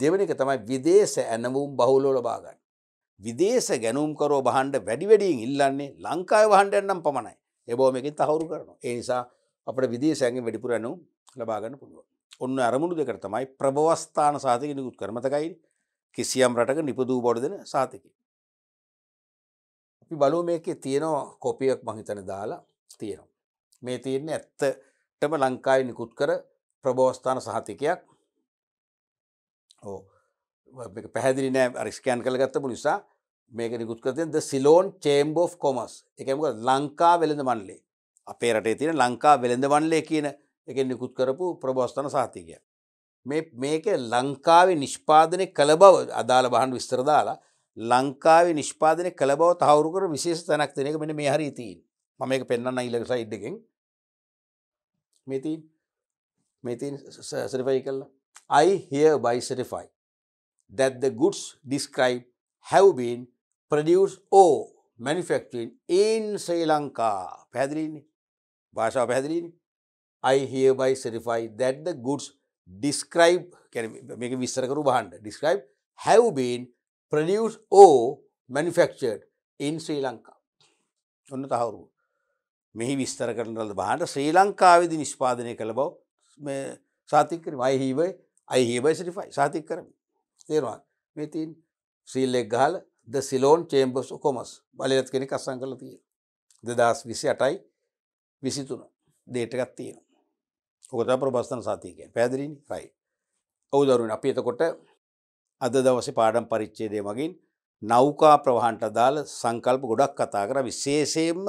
A: දෙවනික තමයි විදේශ ඇනවුම් බහුලෝල බාගන්න. විදේශ ගැනුම්කරෝ බහන්ඩ වැඩිවැඩියෙන් ඉල්ලන්නේ ලංකාය වහන්ඩයන්නම් පමණයි එබෝමකින් තහවුරු කරනවා ඒ නිසා අපට විදේශයන්ගේ වැඩිපුරැනු ලබාගන්න පුළුව ඔන්න අරමුණු දෙකට තමයි ප්‍රභවස්ථාන සාතික නිකුත් කරමතකයි කිසියම් රටක නිපදූ බොඩදන සාතිකි අපි බලෝ මේකේ තියෙනවා කොපියක් මහිතන දාලා තියෙනවා. මේ තියන්නේ ඇත්තටම ලංකායි නිකුත් කර ප්‍රභෝස්ථාන සහතිකයක් ඕ පැහැදිලි නෑ රිස්කෑන් කළගත්තපු නිසා මේක නිකුත්කරතිය ද සිලෝන් චේම්බෝ කොමස් එකමක ලංකා වෙළඳ මන්ලේ අපේ රටේ තියෙන ලංකා වෙළඳ වන්ලේ කියන එක නිකුත් කරපු ප්‍රබෝස්ථන සාතිකය. මේක ලංකාවේ නිෂ්පාදනය කළ බව අදාළ බහන් විස්තරදාලා ලංකාවේ නිෂ්පාදනය කළ බව තහවුරුකර විශේෂ තැනක් තින එක මෙන මේ හරි තිීන් මම එක පෙන්න්න ඉලක සයිඩ්ඩකෙන් මෙතින් මෙතින් සරිපයි කල්ලා I hereby certify that the goods described have been produced or manufactured in Sri Lanka. පැහැදිලින්නේ. භාෂාව පැහැදිලින්නේ. I hereby certify that the goods described කියන්නේ මේක විස්තර කරු බහන්න described have been produced or manufactured in Sri Lanka. ඔන්න තහවුරු. මෙහි විස්තර කරන ලද බහන්න ශ්‍රී ලංකාවේදී නිෂ්පාදනය කළ බව මේ සාතික කරමි. I hereby I hereby certify සාතික කරමි. තේරවාන් මෙතින් ශ්‍රීල්ලෙක් ගහල ද සිලෝන් චේම්බස් කොමස් බලයත් කෙනෙ කස්සං කල තිය දෙදස් විසි අටයි විසිතුන දේටකත් තියෙන ඔකත ප්‍රබස්ථන සාතිකය පැදිරීන් රයි ඔවුදරුන් අපි එතකොට අද දවස පාඩම් පරිච්චේදය මගින් නෞකා ප්‍රවහන්ට දාල සංකල්ප ගොඩක් කතා කර විශේෂයෙන්ම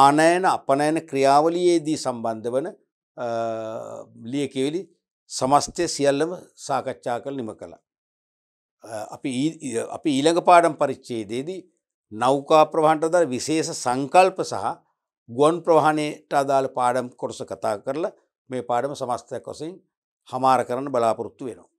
A: ආනයන අපනයන ක්‍රියාවලියේදී සම්බන්ධ වන ලියකිවෙලි සමස්තය සියල්ලම සාකච්ඡා කළ නිම කලා අපි අපි ඊළඟ පාඩම් පරිච්චේදේදී නෞකා ප්‍රහණට අදාළ විශේෂ සංකල්ප සහ ගුවන් ප්‍රහණයට අදාළ පාඩම් කොටස කතා කරලා මේ පාඩම සමස්තයක් වසින් හමාර කරන්න බලාපොරොත්තු වෙනවා.